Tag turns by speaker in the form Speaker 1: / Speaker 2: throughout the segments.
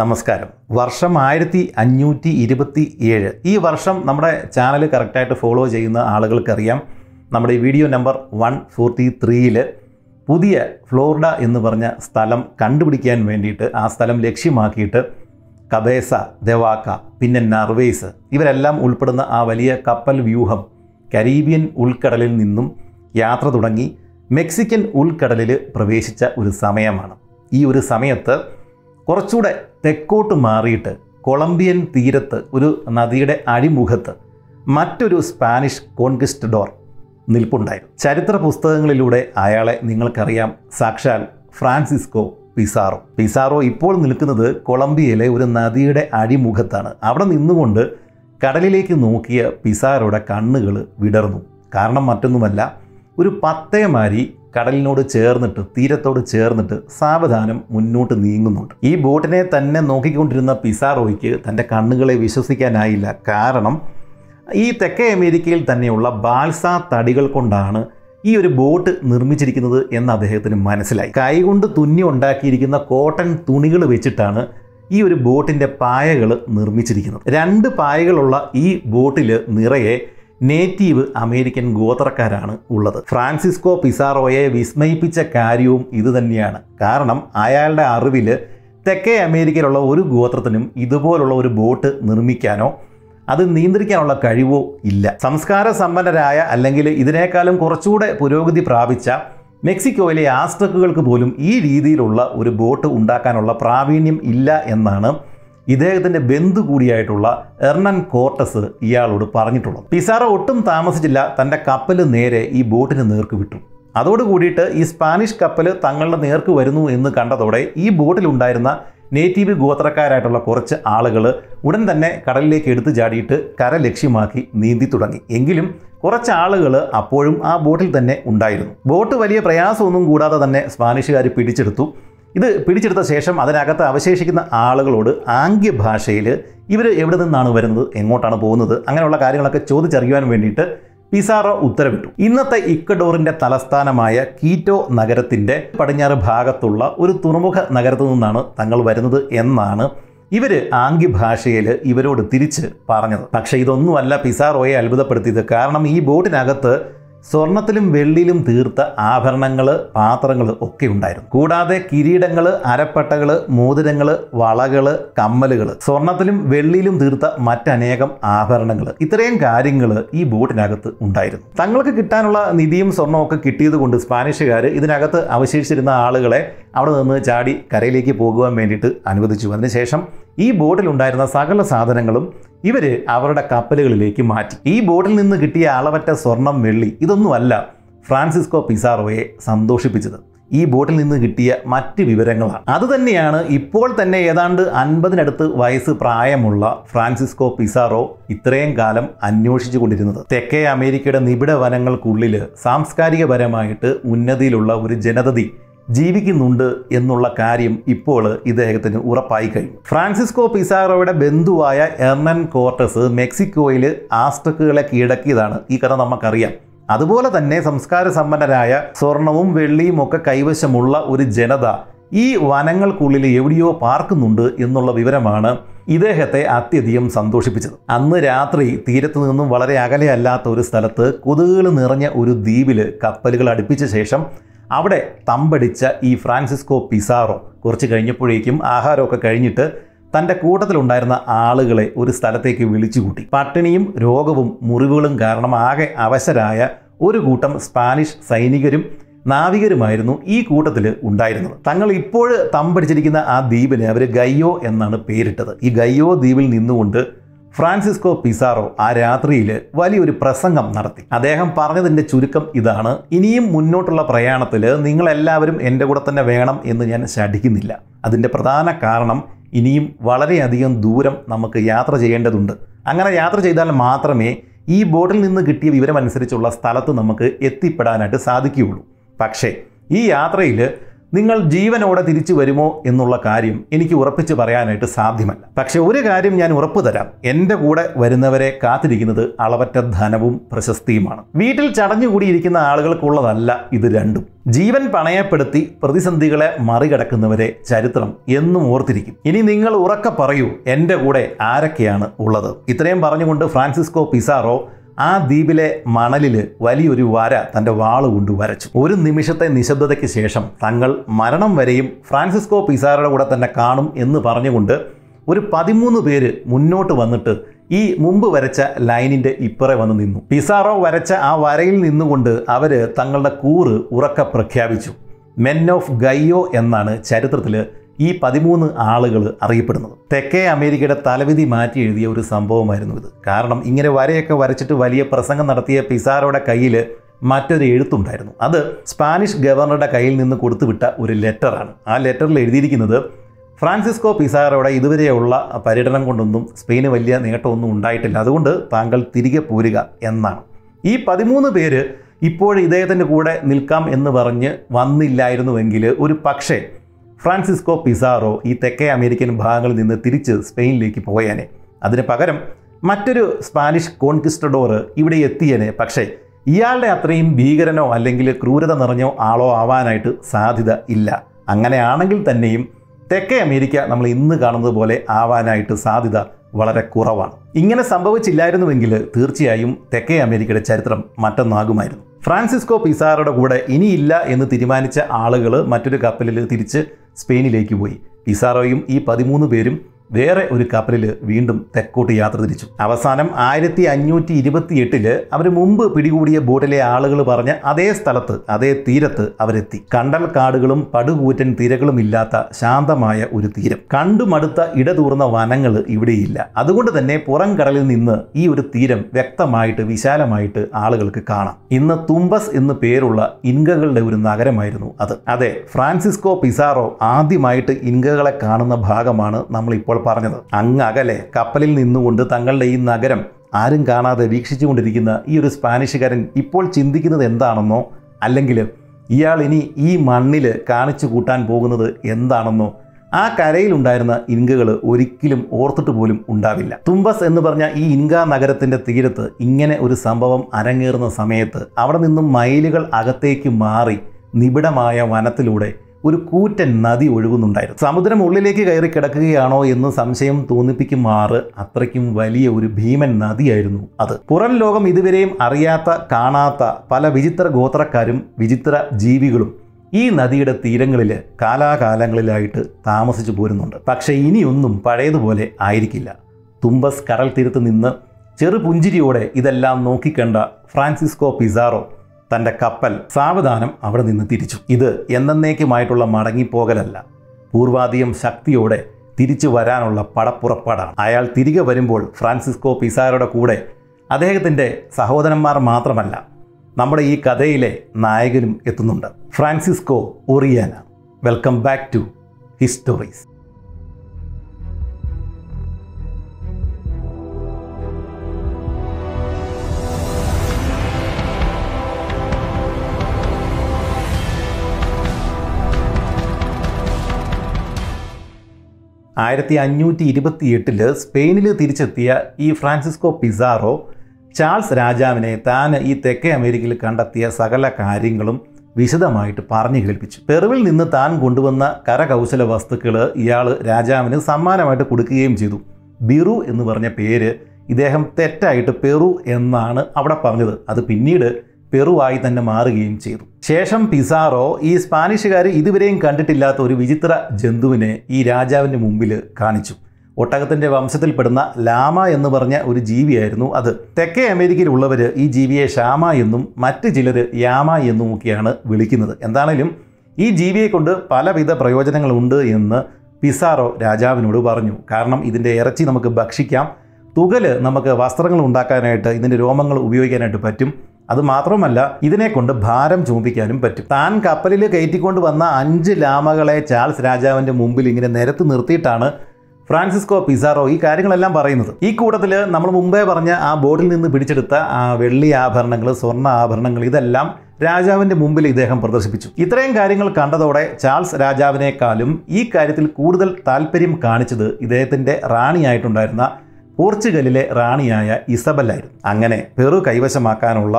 Speaker 1: നമസ്കാരം വർഷം ആയിരത്തി അഞ്ഞൂറ്റി ഇരുപത്തി ഏഴ് ഈ വർഷം നമ്മുടെ ചാനൽ കറക്റ്റായിട്ട് ഫോളോ ചെയ്യുന്ന ആളുകൾക്കറിയാം നമ്മുടെ ഈ വീഡിയോ നമ്പർ വൺ ഫോർട്ടി ത്രീയിൽ പുതിയ ഫ്ലോറിഡ എന്ന് പറഞ്ഞ സ്ഥലം കണ്ടുപിടിക്കാൻ വേണ്ടിയിട്ട് ആ സ്ഥലം ലക്ഷ്യമാക്കിയിട്ട് കബേസ ദവാക്ക പിന്നെ നർവേസ് ഇവരെല്ലാം ഉൾപ്പെടുന്ന ആ വലിയ കപ്പൽ വ്യൂഹം കരീബിയൻ ഉൾക്കടലിൽ നിന്നും യാത്ര തുടങ്ങി മെക്സിക്കൻ ഉൾക്കടലിൽ പ്രവേശിച്ച ഒരു സമയമാണ് ഈ ഒരു സമയത്ത് കുറച്ചുകൂടെ തെക്കോട്ട് മാറിയിട്ട് കൊളംബിയൻ തീരത്ത് ഒരു നദിയുടെ അഴിമുഖത്ത് മറ്റൊരു സ്പാനിഷ് കോൺകിസ്റ്റഡോർ നിൽപ്പുണ്ടായിരുന്നു ചരിത്ര പുസ്തകങ്ങളിലൂടെ അയാളെ നിങ്ങൾക്കറിയാം സാക്ഷാൽ ഫ്രാൻസിസ്കോ പിസാറോ പിസാറോ ഇപ്പോൾ നിൽക്കുന്നത് കൊളംബിയയിലെ ഒരു നദിയുടെ അടിമുഖത്താണ് അവിടെ നിന്നുകൊണ്ട് കടലിലേക്ക് നോക്കിയ പിസാറോയുടെ കണ്ണുകൾ വിടർന്നു കാരണം മറ്റൊന്നുമല്ല ഒരു പത്തേമാരി കടലിനോട് ചേർന്നിട്ട് തീരത്തോട് ചേർന്നിട്ട് സാവധാനം മുന്നോട്ട് നീങ്ങുന്നുണ്ട് ഈ ബോട്ടിനെ തന്നെ നോക്കിക്കൊണ്ടിരുന്ന പിസാറോയ്ക്ക് തൻ്റെ കണ്ണുകളെ വിശ്വസിക്കാനായില്ല കാരണം ഈ തെക്കേ അമേരിക്കയിൽ തന്നെയുള്ള ബാൽസ തടികൾ കൊണ്ടാണ് ഈ ഒരു ബോട്ട് നിർമ്മിച്ചിരിക്കുന്നത് എന്ന് അദ്ദേഹത്തിന് മനസ്സിലായി കൈകൊണ്ട് തുന്നി ഉണ്ടാക്കിയിരിക്കുന്ന കോട്ടൺ തുണികൾ വെച്ചിട്ടാണ് ഈ ഒരു ബോട്ടിൻ്റെ പായകൾ നിർമ്മിച്ചിരിക്കുന്നത് രണ്ട് പായകളുള്ള ഈ ബോട്ടിൽ നിറയെ നേറ്റീവ് അമേരിക്കൻ ഗോത്രക്കാരാണ് ഉള്ളത് ഫ്രാൻസിസ്കോ പിസാറോയെ വിസ്മയിപ്പിച്ച കാര്യവും ഇതുതന്നെയാണ് കാരണം അയാളുടെ അറിവിൽ തെക്കേ അമേരിക്കയിലുള്ള ഒരു ഗോത്രത്തിനും ഇതുപോലുള്ള ഒരു ബോട്ട് നിർമ്മിക്കാനോ അത് നിയന്ത്രിക്കാനുള്ള കഴിവോ ഇല്ല സംസ്കാര സമ്പന്നരായ അല്ലെങ്കിൽ ഇതിനേക്കാളും കുറച്ചുകൂടെ പുരോഗതി പ്രാപിച്ച മെക്സിക്കോയിലെ ആസ്ട്രക്കുകൾക്ക് പോലും ഈ രീതിയിലുള്ള ഒരു ബോട്ട് ഉണ്ടാക്കാനുള്ള പ്രാവീണ്യം ഇല്ല എന്നാണ് ഇദ്ദേഹത്തിൻ്റെ ബന്ധു കൂടിയായിട്ടുള്ള എർണൻ കോർട്ടസ് ഇയാളോട് പറഞ്ഞിട്ടുള്ളത് പിസാറോ ഒട്ടും താമസിച്ചില്ല തൻ്റെ കപ്പൽ നേരെ ഈ ബോട്ടിന് നേർക്ക് വിട്ടു അതോടുകൂടിയിട്ട് ഈ സ്പാനിഷ് കപ്പൽ തങ്ങളുടെ നേർക്ക് വരുന്നു എന്ന് കണ്ടതോടെ ഈ ബോട്ടിലുണ്ടായിരുന്ന നേറ്റീവ് ഗോത്രക്കാരായിട്ടുള്ള കുറച്ച് ആളുകൾ ഉടൻ തന്നെ കടലിലേക്ക് എടുത്തു ചാടിയിട്ട് കര ലക്ഷ്യമാക്കി നീന്തി തുടങ്ങി എങ്കിലും കുറച്ച് ആളുകൾ അപ്പോഴും ആ ബോട്ടിൽ തന്നെ ഉണ്ടായിരുന്നു ബോട്ട് വലിയ പ്രയാസമൊന്നും കൂടാതെ തന്നെ സ്പാനിഷുകാർ പിടിച്ചെടുത്തു ഇത് പിടിച്ചെടുത്ത ശേഷം അതിനകത്ത് അവശേഷിക്കുന്ന ആളുകളോട് ആംഗ്യ ഭാഷയിൽ ഇവർ എവിടെ നിന്നാണ് വരുന്നത് എങ്ങോട്ടാണ് പോകുന്നത് അങ്ങനെയുള്ള കാര്യങ്ങളൊക്കെ ചോദിച്ചറിയുവാൻ വേണ്ടിയിട്ട് പിസാറോ ഉത്തരവിട്ടു ഇന്നത്തെ ഇക്കഡോറിൻ്റെ തലസ്ഥാനമായ കീറ്റോ നഗരത്തിൻ്റെ പടിഞ്ഞാറ് ഭാഗത്തുള്ള ഒരു തുറമുഖ നഗരത്തു നിന്നാണ് തങ്ങൾ വരുന്നത് എന്നാണ് ഇവർ ആംഗ്യഭാഷയിൽ ഇവരോട് തിരിച്ച് പറഞ്ഞത് പക്ഷേ ഇതൊന്നുമല്ല പിസാറോയെ അത്ഭുതപ്പെടുത്തിയത് കാരണം ഈ ബോട്ടിനകത്ത് സ്വർണത്തിലും വെള്ളിയിലും തീർത്ത ആഭരണങ്ങൾ പാത്രങ്ങൾ ഒക്കെ ഉണ്ടായിരുന്നു കൂടാതെ കിരീടങ്ങൾ അരപ്പട്ടകൾ മോതിരങ്ങൾ വളകൾ കമ്മലുകൾ സ്വർണത്തിലും വെള്ളിയിലും തീർത്ത മറ്റനേകം ആഭരണങ്ങൾ ഇത്രയും കാര്യങ്ങൾ ഈ ബോട്ടിനകത്ത് ഉണ്ടായിരുന്നു തങ്ങൾക്ക് കിട്ടാനുള്ള നിധിയും സ്വർണവും ഒക്കെ കിട്ടിയത് സ്പാനിഷുകാർ ഇതിനകത്ത് അവശേഷിച്ചിരുന്ന ആളുകളെ അവിടെ നിന്ന് ചാടി കരയിലേക്ക് പോകുവാൻ വേണ്ടിയിട്ട് അനുവദിച്ചു അതിനുശേഷം ഈ ബോട്ടിലുണ്ടായിരുന്ന സകല സാധനങ്ങളും ഇവർ അവരുടെ കപ്പലുകളിലേക്ക് മാറ്റി ഈ ബോട്ടിൽ നിന്ന് കിട്ടിയ അളവറ്റ സ്വർണം വെള്ളി ഇതൊന്നുമല്ല ഫ്രാൻസിസ്കോ പിസാറോയെ സന്തോഷിപ്പിച്ചത് ഈ ബോട്ടിൽ നിന്ന് കിട്ടിയ മറ്റ് വിവരങ്ങളാണ് അതുതന്നെയാണ് ഇപ്പോൾ തന്നെ ഏതാണ്ട് അൻപതിനടുത്ത് വയസ്സ് പ്രായമുള്ള ഫ്രാൻസിസ്കോ പിസാറോ ഇത്രയും കാലം അന്വേഷിച്ചു കൊണ്ടിരുന്നത് തെക്കേ അമേരിക്കയുടെ നിബിഡ വനങ്ങൾക്കുള്ളിൽ സാംസ്കാരികപരമായിട്ട് ഉന്നതിയിലുള്ള ഒരു ജനതതി ജീവിക്കുന്നുണ്ട് എന്നുള്ള കാര്യം ഇപ്പോൾ ഇദ്ദേഹത്തിന് ഉറപ്പായി കഴിഞ്ഞു ഫ്രാൻസിസ്കോ പിസാറോയുടെ ബന്ധുവായ എർണൻ കോർട്ടസ് മെക്സിക്കോയിൽ ആസ്റ്റക്കുകളെ കീഴടക്കിയതാണ് ഈ കഥ നമുക്കറിയാം അതുപോലെ തന്നെ സംസ്കാര സമ്പന്നരായ സ്വർണവും വെള്ളിയും ഒക്കെ കൈവശമുള്ള ഒരു ജനത ഈ വനങ്ങൾക്കുള്ളിൽ എവിടെയോ പാർക്കുന്നുണ്ട് എന്നുള്ള വിവരമാണ് ഇദ്ദേഹത്തെ അത്യധികം സന്തോഷിപ്പിച്ചത് അന്ന് രാത്രി തീരത്തു നിന്നും വളരെ അകലെയല്ലാത്ത ഒരു സ്ഥലത്ത് കൊതുകുകൾ നിറഞ്ഞ ഒരു ദ്വീപിൽ കപ്പലുകൾ അടുപ്പിച്ച ശേഷം അവിടെ തമ്പടിച്ച ഈ ഫ്രാൻസിസ്കോ പിസാറോ കുറച്ച് കഴിഞ്ഞപ്പോഴേക്കും ആഹാരമൊക്കെ കഴിഞ്ഞിട്ട് തൻ്റെ കൂട്ടത്തിലുണ്ടായിരുന്ന ആളുകളെ ഒരു സ്ഥലത്തേക്ക് വിളിച്ചുകൂട്ടി പട്ടിണിയും രോഗവും മുറിവുകളും കാരണം ആകെ അവശരായ ഒരു കൂട്ടം സ്പാനിഷ് സൈനികരും നാവികരുമായിരുന്നു ഈ കൂട്ടത്തിൽ ഉണ്ടായിരുന്നത് തങ്ങൾ ഇപ്പോൾ തമ്പടിച്ചിരിക്കുന്ന ആ ദ്വീപിനെ അവർ ഗയ്യോ എന്നാണ് പേരിട്ടത് ഈ ഗയ്യോ ദ്വീപിൽ നിന്നുകൊണ്ട് ഫ്രാൻസിസ്കോ പിസാറോ ആ രാത്രിയിൽ വലിയൊരു പ്രസംഗം നടത്തി അദ്ദേഹം പറഞ്ഞതിൻ്റെ ചുരുക്കം ഇതാണ് ഇനിയും മുന്നോട്ടുള്ള പ്രയാണത്തിൽ നിങ്ങളെല്ലാവരും എൻ്റെ കൂടെ തന്നെ വേണം എന്ന് ഞാൻ ശഠിക്കുന്നില്ല അതിൻ്റെ പ്രധാന കാരണം ഇനിയും വളരെയധികം ദൂരം നമുക്ക് യാത്ര ചെയ്യേണ്ടതുണ്ട് അങ്ങനെ യാത്ര ചെയ്താൽ മാത്രമേ ഈ ബോട്ടിൽ നിന്ന് കിട്ടിയ വിവരമനുസരിച്ചുള്ള സ്ഥലത്ത് നമുക്ക് എത്തിപ്പെടാനായിട്ട് സാധിക്കുകയുള്ളൂ പക്ഷേ ഈ യാത്രയിൽ നിങ്ങൾ ജീവനോടെ തിരിച്ചു വരുമോ എന്നുള്ള കാര്യം എനിക്ക് ഉറപ്പിച്ച് പറയാനായിട്ട് സാധ്യമല്ല പക്ഷേ ഒരു കാര്യം ഞാൻ ഉറപ്പു തരാം എൻ്റെ കൂടെ വരുന്നവരെ കാത്തിരിക്കുന്നത് അളവറ്റ ധനവും പ്രശസ്തിയുമാണ് വീട്ടിൽ ചടഞ്ഞുകൂടിയിരിക്കുന്ന ആളുകൾക്കുള്ളതല്ല ഇത് രണ്ടും ജീവൻ പണയപ്പെടുത്തി പ്രതിസന്ധികളെ മറികടക്കുന്നവരെ ചരിത്രം എന്നും ഓർത്തിരിക്കും ഇനി നിങ്ങൾ ഉറക്കെ പറയൂ എൻ്റെ കൂടെ ആരൊക്കെയാണ് ഉള്ളത് ഇത്രയും പറഞ്ഞുകൊണ്ട് ഫ്രാൻസിസ്കോ പിസാറോ ആ ദ്വീപിലെ മണലിൽ വലിയൊരു വര തൻ്റെ വാളുകൊണ്ട് വരച്ചു ഒരു നിമിഷത്തെ നിശബ്ദതയ്ക്ക് ശേഷം തങ്ങൾ മരണം വരെയും ഫ്രാൻസിസ്കോ പിസാറയുടെ കൂടെ തന്നെ കാണും എന്ന് പറഞ്ഞുകൊണ്ട് ഒരു പതിമൂന്ന് പേര് മുന്നോട്ട് വന്നിട്ട് ഈ മുമ്പ് വരച്ച ലൈനിൻ്റെ ഇപ്പറെ വന്ന് നിന്നു പിസാറോ വരച്ച ആ വരയിൽ നിന്നുകൊണ്ട് അവർ തങ്ങളുടെ കൂറ് ഉറക്ക പ്രഖ്യാപിച്ചു മെൻ ഓഫ് ഗയ്യോ എന്നാണ് ചരിത്രത്തിൽ ഈ പതിമൂന്ന് ആളുകൾ അറിയപ്പെടുന്നത് തെക്കേ അമേരിക്കയുടെ തലവിധി മാറ്റി എഴുതിയ ഒരു സംഭവമായിരുന്നു ഇത് കാരണം ഇങ്ങനെ വരയൊക്കെ വരച്ചിട്ട് വലിയ പ്രസംഗം നടത്തിയ പിസാരോയുടെ കയ്യിൽ മറ്റൊരു എഴുത്തുണ്ടായിരുന്നു അത് സ്പാനിഷ് ഗവർണറുടെ കയ്യിൽ നിന്ന് കൊടുത്തുവിട്ട ഒരു ലെറ്ററാണ് ആ ലെറ്ററിൽ എഴുതിയിരിക്കുന്നത് ഫ്രാൻസിസ്കോ പിസാറോയുടെ ഇതുവരെയുള്ള പര്യടനം കൊണ്ടൊന്നും സ്പെയിന് വലിയ നേട്ടമൊന്നും ഉണ്ടായിട്ടില്ല അതുകൊണ്ട് താങ്കൾ തിരികെ പോരുക എന്നാണ് ഈ പതിമൂന്ന് പേര് ഇപ്പോഴും ഇദ്ദേഹത്തിൻ്റെ കൂടെ നിൽക്കാം എന്ന് പറഞ്ഞ് വന്നില്ലായിരുന്നുവെങ്കിൽ ഒരു പക്ഷേ ഫ്രാൻസിസ്കോ പിസാറോ ഈ തെക്കേ അമേരിക്കൻ ഭാഗങ്ങളിൽ നിന്ന് തിരിച്ച് സ്പെയിനിലേക്ക് പോയേനെ അതിന് പകരം മറ്റൊരു സ്പാനിഷ് കോൺകിസ്റ്റഡോർ ഇവിടെ എത്തിയേനെ പക്ഷേ ഇയാളുടെ അത്രയും ഭീകരനോ അല്ലെങ്കിൽ ക്രൂരത നിറഞ്ഞോ ആളോ ആവാനായിട്ട് സാധ്യത ഇല്ല അങ്ങനെയാണെങ്കിൽ തന്നെയും തെക്കേ അമേരിക്ക നമ്മൾ ഇന്ന് കാണുന്നത് പോലെ ആവാനായിട്ട് സാധ്യത വളരെ കുറവാണ് ഇങ്ങനെ സംഭവിച്ചില്ലായിരുന്നുവെങ്കിൽ തീർച്ചയായും തെക്കേ അമേരിക്കയുടെ ചരിത്രം മറ്റൊന്നാകുമായിരുന്നു ഫ്രാൻസിസ്കോ പിസാറോടെ കൂടെ ഇനിയില്ല എന്ന് തീരുമാനിച്ച ആളുകൾ മറ്റൊരു കപ്പലിൽ തിരിച്ച് സ്പെയിനിലേക്ക് പോയി പിസാറോയും ഈ പതിമൂന്ന് പേരും വേറെ ഒരു കപ്പലിൽ വീണ്ടും തെക്കോട്ട് യാത്ര തിരിച്ചു അവസാനം ആയിരത്തി അഞ്ഞൂറ്റി ഇരുപത്തി എട്ടില് അവർ മുമ്പ് പിടികൂടിയ ബോട്ടിലെ ആളുകൾ പറഞ്ഞ അതേ സ്ഥലത്ത് അതേ തീരത്ത് അവരെത്തി കണ്ടൽ കാടുകളും പടുകൂറ്റൻ തിരകളും ഇല്ലാത്ത ശാന്തമായ ഒരു തീരം കണ്ടുമടുത്ത ഇടതൂർന്ന വനങ്ങൾ ഇവിടെയില്ല അതുകൊണ്ട് തന്നെ പുറം കടലിൽ നിന്ന് ഈ ഒരു തീരം വ്യക്തമായിട്ട് വിശാലമായിട്ട് ആളുകൾക്ക് കാണാം ഇന്ന് തുമ്പസ് എന്ന് പേരുള്ള ഇൻകകളുടെ ഒരു നഗരമായിരുന്നു അത് അതെ ഫ്രാൻസിസ്കോ പിസാറോ ആദ്യമായിട്ട് ഇൻകകളെ കാണുന്ന ഭാഗമാണ് നമ്മൾ അവൾ പറഞ്ഞത് അങ്ങകലെ കപ്പലിൽ നിന്നുകൊണ്ട് തങ്ങളുടെ ഈ നഗരം ആരും കാണാതെ വീക്ഷിച്ചുകൊണ്ടിരിക്കുന്ന ഈ ഒരു സ്പാനിഷുകാരൻ ഇപ്പോൾ ചിന്തിക്കുന്നത് എന്താണെന്നോ അല്ലെങ്കിൽ ഇയാൾ ഇനി ഈ മണ്ണിൽ കാണിച്ചു കൂട്ടാൻ പോകുന്നത് എന്താണെന്നോ ആ കരയിലുണ്ടായിരുന്ന ഇൻകകൾ ഒരിക്കലും ഓർത്തിട്ട് പോലും ഉണ്ടാവില്ല തുമ്പസ് എന്ന് പറഞ്ഞ ഈ ഇൻക നഗരത്തിൻ്റെ തീരത്ത് ഇങ്ങനെ ഒരു സംഭവം അരങ്ങേറുന്ന സമയത്ത് അവിടെ നിന്നും മൈലുകൾ അകത്തേക്ക് മാറി നിബിഡമായ വനത്തിലൂടെ ഒരു കൂറ്റൻ നദി ഒഴുകുന്നുണ്ടായിരുന്നു സമുദ്രം ഉള്ളിലേക്ക് കയറി കിടക്കുകയാണോ എന്ന് സംശയം തോന്നിപ്പിക്കുമാറ് അത്രയ്ക്കും വലിയ ഒരു ഭീമൻ നദിയായിരുന്നു അത് പുറം ലോകം ഇതുവരെയും അറിയാത്ത കാണാത്ത പല വിചിത്ര ഗോത്രക്കാരും വിചിത്ര ജീവികളും ഈ നദിയുടെ തീരങ്ങളിൽ കാലാകാലങ്ങളിലായിട്ട് താമസിച്ചു പോരുന്നുണ്ട് പക്ഷേ ഇനിയൊന്നും പഴയതുപോലെ ആയിരിക്കില്ല തുമ്പസ് കടൽ തീരത്ത് നിന്ന് ചെറു പുഞ്ചിരിയോടെ ഇതെല്ലാം നോക്കിക്കണ്ട ഫ്രാൻസിസ്കോ പിസാറോ തൻ്റെ കപ്പൽ സാവധാനം അവിടെ നിന്ന് തിരിച്ചു ഇത് എന്നേക്കുമായിട്ടുള്ള മടങ്ങിപ്പോകലല്ല പൂർവാധികം ശക്തിയോടെ തിരിച്ചു വരാനുള്ള പടപ്പുറപ്പാടാണ് അയാൾ തിരികെ വരുമ്പോൾ ഫ്രാൻസിസ്കോ പിസാരോടെ കൂടെ അദ്ദേഹത്തിൻ്റെ സഹോദരന്മാർ മാത്രമല്ല നമ്മുടെ ഈ കഥയിലെ നായകനും എത്തുന്നുണ്ട് Francisco Orellana welcome back to histories ആയിരത്തി അഞ്ഞൂറ്റി എട്ടില് സ്പെയിനിൽ തിരിച്ചെത്തിയ ഈ ഫ്രാൻസിസ്കോ പിസാറോ ചാൾസ് രാജാവിനെ താൻ ഈ തെക്കേ അമേരിക്കയിൽ കണ്ടെത്തിയ സകല കാര്യങ്ങളും വിശദമായിട്ട് പറഞ്ഞു കേൾപ്പിച്ചു പെറുവിൽ നിന്ന് താൻ കൊണ്ടുവന്ന കരകൗശല വസ്തുക്കൾ ഇയാൾ രാജാവിന് സമ്മാനമായിട്ട് കൊടുക്കുകയും ചെയ്തു ബിറു എന്ന് പറഞ്ഞ പേര് ഇദ്ദേഹം തെറ്റായിട്ട് പെറു എന്നാണ് അവിടെ പറഞ്ഞത് അത് പിന്നീട് പെറുവായി തന്നെ മാറുകയും ചെയ്തു ശേഷം പിസാറോ ഈ സ്പാനിഷുകാർ ഇതുവരെയും കണ്ടിട്ടില്ലാത്ത ഒരു വിചിത്ര ജന്തുവിനെ ഈ രാജാവിൻ്റെ മുമ്പിൽ കാണിച്ചു ഒട്ടകത്തിൻ്റെ വംശത്തിൽപ്പെടുന്ന ലാമ എന്ന് പറഞ്ഞ ഒരു ജീവിയായിരുന്നു അത് തെക്കേ അമേരിക്കയിലുള്ളവർ ഈ ജീവിയെ ഷാമ എന്നും മറ്റ് ചിലർ യാമ എന്നും ഒക്കെയാണ് വിളിക്കുന്നത് എന്താണേലും ഈ ജീവിയെ കൊണ്ട് പലവിധ പ്രയോജനങ്ങളുണ്ട് എന്ന് പിസാറോ രാജാവിനോട് പറഞ്ഞു കാരണം ഇതിൻ്റെ ഇറച്ചി നമുക്ക് ഭക്ഷിക്കാം തുകൽ നമുക്ക് വസ്ത്രങ്ങൾ ഉണ്ടാക്കാനായിട്ട് ഇതിൻ്റെ രോമങ്ങൾ ഉപയോഗിക്കാനായിട്ട് പറ്റും അത് മാത്രമല്ല ഇതിനെ കൊണ്ട് ഭാരം ചൂമ്പിക്കാനും പറ്റും താൻ കപ്പലിൽ കയറ്റിക്കൊണ്ട് വന്ന അഞ്ച് ലാമകളെ ചാൾസ് രാജാവിൻ്റെ മുമ്പിൽ ഇങ്ങനെ നിരത്തി നിർത്തിയിട്ടാണ് ഫ്രാൻസിസ്കോ പിസാറോ ഈ കാര്യങ്ങളെല്ലാം പറയുന്നത് ഈ കൂട്ടത്തിൽ നമ്മൾ മുമ്പേ പറഞ്ഞ ആ ബോർഡിൽ നിന്ന് പിടിച്ചെടുത്ത ആ വെള്ളി ആഭരണങ്ങൾ സ്വർണ്ണ ആഭരണങ്ങൾ ഇതെല്ലാം രാജാവിൻ്റെ മുമ്പിൽ ഇദ്ദേഹം പ്രദർശിപ്പിച്ചു ഇത്രയും കാര്യങ്ങൾ കണ്ടതോടെ ചാൾസ് രാജാവിനേക്കാളും ഈ കാര്യത്തിൽ കൂടുതൽ താല്പര്യം കാണിച്ചത് ഇദ്ദേഹത്തിൻ്റെ റാണിയായിട്ടുണ്ടായിരുന്ന പോർച്ചുഗലിലെ റാണിയായ ഇസബല്ലായിരുന്നു അങ്ങനെ പെറു കൈവശമാക്കാനുള്ള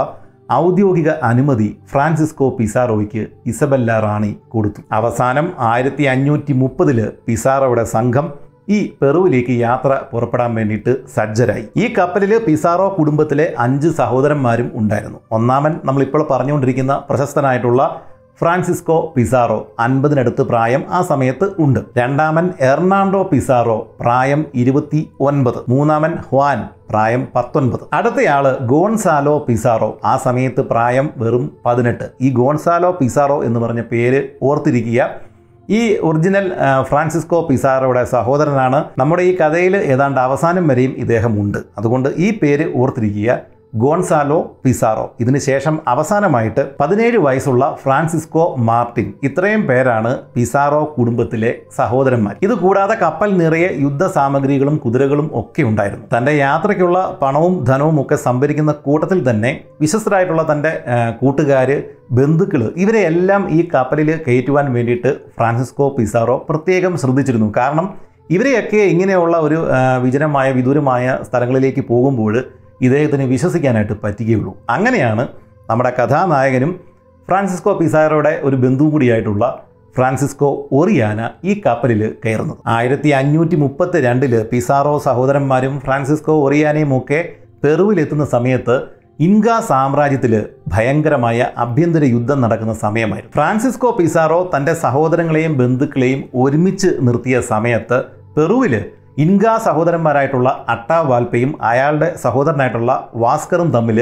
Speaker 1: ഔദ്യോഗിക അനുമതി ഫ്രാൻസിസ്കോ പിസാറോയ്ക്ക് ഇസബല്ല റാണി കൊടുത്തു അവസാനം ആയിരത്തി അഞ്ഞൂറ്റി മുപ്പതില് പിസാറോയുടെ സംഘം ഈ പെറുവിലേക്ക് യാത്ര പുറപ്പെടാൻ വേണ്ടിയിട്ട് സജ്ജരായി ഈ കപ്പലിൽ പിസാറോ കുടുംബത്തിലെ അഞ്ച് സഹോദരന്മാരും ഉണ്ടായിരുന്നു ഒന്നാമൻ നമ്മളിപ്പോൾ പറഞ്ഞുകൊണ്ടിരിക്കുന്ന പ്രശസ്തനായിട്ടുള്ള ഫ്രാൻസിസ്കോ പിസാറോ അൻപതിനടുത്ത് പ്രായം ആ സമയത്ത് ഉണ്ട് രണ്ടാമൻ എർണാണ്ടോ പിസാറോ പ്രായം ഇരുപത്തി ഒൻപത് മൂന്നാമൻ ഹ്വാൻ പ്രായം പത്തൊൻപത് അടുത്തയാള് ഗോൺസാലോ പിസാറോ ആ സമയത്ത് പ്രായം വെറും പതിനെട്ട് ഈ ഗോൺസാലോ പിസാറോ എന്ന് പറഞ്ഞ പേര് ഓർത്തിരിക്കുക ഈ ഒറിജിനൽ ഫ്രാൻസിസ്കോ പിസാറോയുടെ സഹോദരനാണ് നമ്മുടെ ഈ കഥയിൽ ഏതാണ്ട് അവസാനം വരെയും ഇദ്ദേഹമുണ്ട് അതുകൊണ്ട് ഈ പേര് ഓർത്തിരിക്കുക ഗോൺസാലോ പിസാറോ ഇതിനുശേഷം അവസാനമായിട്ട് പതിനേഴ് വയസ്സുള്ള ഫ്രാൻസിസ്കോ മാർട്ടിൻ ഇത്രയും പേരാണ് പിസാറോ കുടുംബത്തിലെ സഹോദരന്മാർ ഇത് കൂടാതെ കപ്പൽ നിറയെ യുദ്ധ സാമഗ്രികളും കുതിരകളും ഒക്കെ ഉണ്ടായിരുന്നു തന്റെ യാത്രയ്ക്കുള്ള പണവും ധനവും ഒക്കെ സംഭരിക്കുന്ന കൂട്ടത്തിൽ തന്നെ വിശ്വസ്തരായിട്ടുള്ള തന്റെ കൂട്ടുകാര് ബന്ധുക്കൾ എല്ലാം ഈ കപ്പലിൽ കയറ്റുവാൻ വേണ്ടിയിട്ട് ഫ്രാൻസിസ്കോ പിസാറോ പ്രത്യേകം ശ്രദ്ധിച്ചിരുന്നു കാരണം ഇവരെയൊക്കെ ഇങ്ങനെയുള്ള ഒരു വിജനമായ വിദൂരമായ സ്ഥലങ്ങളിലേക്ക് പോകുമ്പോൾ ഇദ്ദേഹത്തിന് വിശ്വസിക്കാനായിട്ട് പറ്റുകയുള്ളൂ അങ്ങനെയാണ് നമ്മുടെ കഥാനായകനും ഫ്രാൻസിസ്കോ പിസാറോയുടെ ഒരു ബന്ധു കൂടിയായിട്ടുള്ള ഫ്രാൻസിസ്കോ ഒറിയാന ഈ കപ്പലിൽ കയറുന്നത് ആയിരത്തി അഞ്ഞൂറ്റി മുപ്പത്തി രണ്ടില് പിസാറോ സഹോദരന്മാരും ഫ്രാൻസിസ്കോ ഒറിയാനയും ഒക്കെ പെറുവിലെത്തുന്ന സമയത്ത് ഇൻക സാമ്രാജ്യത്തിൽ ഭയങ്കരമായ ആഭ്യന്തര യുദ്ധം നടക്കുന്ന സമയമായിരുന്നു ഫ്രാൻസിസ്കോ പിസാറോ തൻ്റെ സഹോദരങ്ങളെയും ബന്ധുക്കളെയും ഒരുമിച്ച് നിർത്തിയ സമയത്ത് പെറുവിൽ ഇൻഗ സഹോദരന്മാരായിട്ടുള്ള അട്ടാ വാൽപ്പയും അയാളുടെ സഹോദരനായിട്ടുള്ള വാസ്കറും തമ്മിൽ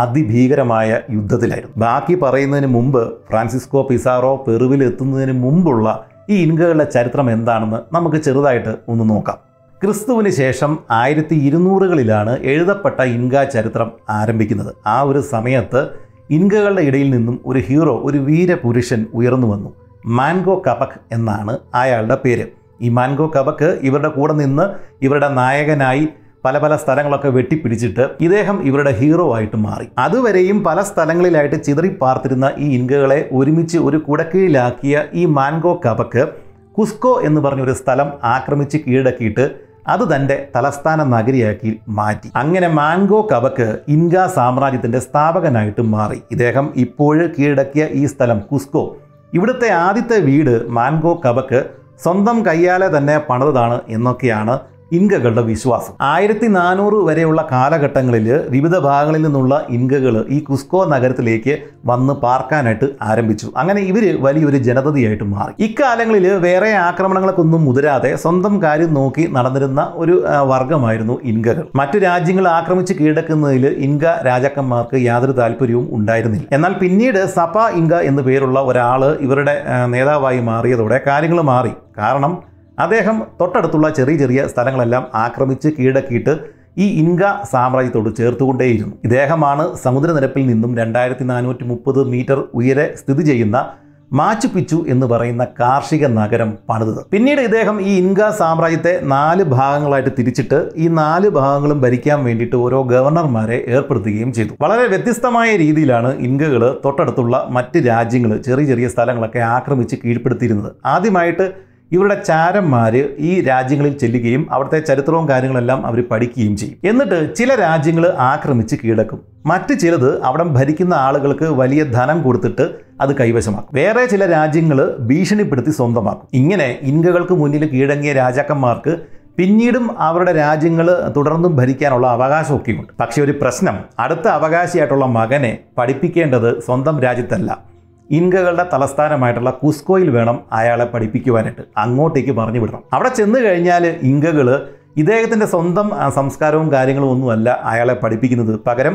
Speaker 1: അതിഭീകരമായ യുദ്ധത്തിലായിരുന്നു ബാക്കി പറയുന്നതിന് മുമ്പ് ഫ്രാൻസിസ്കോ പിസാറോ പെറുവിൽ എത്തുന്നതിന് മുമ്പുള്ള ഈ ഇൻകകളുടെ ചരിത്രം എന്താണെന്ന് നമുക്ക് ചെറുതായിട്ട് ഒന്ന് നോക്കാം ക്രിസ്തുവിന് ശേഷം ആയിരത്തി ഇരുന്നൂറുകളിലാണ് എഴുതപ്പെട്ട ഇൻക ചരിത്രം ആരംഭിക്കുന്നത് ആ ഒരു സമയത്ത് ഇൻകകളുടെ ഇടയിൽ നിന്നും ഒരു ഹീറോ ഒരു വീരപുരുഷൻ ഉയർന്നു വന്നു മാൻഗോ കപക് എന്നാണ് അയാളുടെ പേര് ഈ മാൻഗോ കബക്ക് ഇവരുടെ കൂടെ നിന്ന് ഇവരുടെ നായകനായി പല പല സ്ഥലങ്ങളൊക്കെ വെട്ടിപ്പിടിച്ചിട്ട് ഇദ്ദേഹം ഇവരുടെ ഹീറോ ആയിട്ട് മാറി അതുവരെയും പല സ്ഥലങ്ങളിലായിട്ട് ചിതറി പാർത്തിരുന്ന ഈ ഇൻകകളെ ഒരുമിച്ച് ഒരു കുടക്കീഴിലാക്കിയ ഈ മാൻഗോ കബക്ക് കുസ്കോ എന്ന് പറഞ്ഞൊരു സ്ഥലം ആക്രമിച്ച് കീഴടക്കിയിട്ട് അത് തൻ്റെ തലസ്ഥാന നഗരിയാക്കി മാറ്റി അങ്ങനെ മാൻഗോ കബക്ക് ഇൻക സാമ്രാജ്യത്തിൻ്റെ സ്ഥാപകനായിട്ട് മാറി ഇദ്ദേഹം ഇപ്പോഴും കീഴടക്കിയ ഈ സ്ഥലം കുസ്കോ ഇവിടുത്തെ ആദ്യത്തെ വീട് മാൻഗോ കബക്ക് സ്വന്തം കയ്യാലെ തന്നെ പണിതാണ് എന്നൊക്കെയാണ് ഇൻകകളുടെ വിശ്വാസം ആയിരത്തി നാനൂറ് വരെയുള്ള കാലഘട്ടങ്ങളിൽ വിവിധ ഭാഗങ്ങളിൽ നിന്നുള്ള ഇൻകകൾ ഈ കുസ്കോ നഗരത്തിലേക്ക് വന്ന് പാർക്കാനായിട്ട് ആരംഭിച്ചു അങ്ങനെ ഇവർ വലിയൊരു ജനതയായിട്ട് മാറി ഇക്കാലങ്ങളിൽ വേറെ ആക്രമണങ്ങൾക്കൊന്നും മുതിരാതെ സ്വന്തം കാര്യം നോക്കി നടന്നിരുന്ന ഒരു വർഗമായിരുന്നു ഇൻകകൾ മറ്റു രാജ്യങ്ങൾ ആക്രമിച്ച് കീഴടക്കുന്നതിൽ ഇൻക രാജാക്കന്മാർക്ക് യാതൊരു താല്പര്യവും ഉണ്ടായിരുന്നില്ല എന്നാൽ പിന്നീട് സപ ഇൻക എന്നു പേരുള്ള ഒരാൾ ഇവരുടെ നേതാവായി മാറിയതോടെ കാര്യങ്ങൾ മാറി കാരണം അദ്ദേഹം തൊട്ടടുത്തുള്ള ചെറിയ ചെറിയ സ്ഥലങ്ങളെല്ലാം ആക്രമിച്ച് കീഴടക്കിയിട്ട് ഈ ഇൻക സാമ്രാജ്യത്തോട് ചേർത്തുകൊണ്ടേയിരുന്നു ഇദ്ദേഹമാണ് സമുദ്രനിരപ്പിൽ നിന്നും രണ്ടായിരത്തി നാനൂറ്റി മുപ്പത് മീറ്റർ ഉയരെ സ്ഥിതി ചെയ്യുന്ന മാച്ചു പിച്ചു എന്ന് പറയുന്ന കാർഷിക നഗരം പണിതത് പിന്നീട് ഇദ്ദേഹം ഈ ഇൻക സാമ്രാജ്യത്തെ നാല് ഭാഗങ്ങളായിട്ട് തിരിച്ചിട്ട് ഈ നാല് ഭാഗങ്ങളും ഭരിക്കാൻ വേണ്ടിയിട്ട് ഓരോ ഗവർണർമാരെ ഏർപ്പെടുത്തുകയും ചെയ്തു വളരെ വ്യത്യസ്തമായ രീതിയിലാണ് ഇൻകകൾ തൊട്ടടുത്തുള്ള മറ്റ് രാജ്യങ്ങൾ ചെറിയ ചെറിയ സ്ഥലങ്ങളൊക്കെ ആക്രമിച്ച് കീഴ്പ്പെടുത്തിയിരുന്നത് ആദ്യമായിട്ട് ഇവരുടെ ചാരന്മാർ ഈ രാജ്യങ്ങളിൽ ചെല്ലുകയും അവിടുത്തെ ചരിത്രവും കാര്യങ്ങളെല്ലാം അവർ പഠിക്കുകയും ചെയ്യും എന്നിട്ട് ചില രാജ്യങ്ങൾ ആക്രമിച്ച് കീഴക്കും മറ്റ് ചിലത് അവിടെ ഭരിക്കുന്ന ആളുകൾക്ക് വലിയ ധനം കൊടുത്തിട്ട് അത് കൈവശമാക്കും വേറെ ചില രാജ്യങ്ങൾ ഭീഷണിപ്പെടുത്തി സ്വന്തമാക്കും ഇങ്ങനെ ഇൻകകൾക്ക് മുന്നിൽ കീഴങ്ങിയ രാജാക്കന്മാർക്ക് പിന്നീടും അവരുടെ രാജ്യങ്ങൾ തുടർന്നും ഭരിക്കാനുള്ള അവകാശമൊക്കെയുണ്ട് പക്ഷേ ഒരു പ്രശ്നം അടുത്ത അവകാശിയായിട്ടുള്ള മകനെ പഠിപ്പിക്കേണ്ടത് സ്വന്തം രാജ്യത്തല്ല ഇൻകകളുടെ തലസ്ഥാനമായിട്ടുള്ള കുസ്കോയിൽ വേണം അയാളെ പഠിപ്പിക്കുവാനായിട്ട് അങ്ങോട്ടേക്ക് പറഞ്ഞു വിടണം അവിടെ ചെന്ന് കഴിഞ്ഞാൽ ഇൻകകൾ ഇദ്ദേഹത്തിൻ്റെ സ്വന്തം സംസ്കാരവും കാര്യങ്ങളും ഒന്നുമല്ല അയാളെ പഠിപ്പിക്കുന്നത് പകരം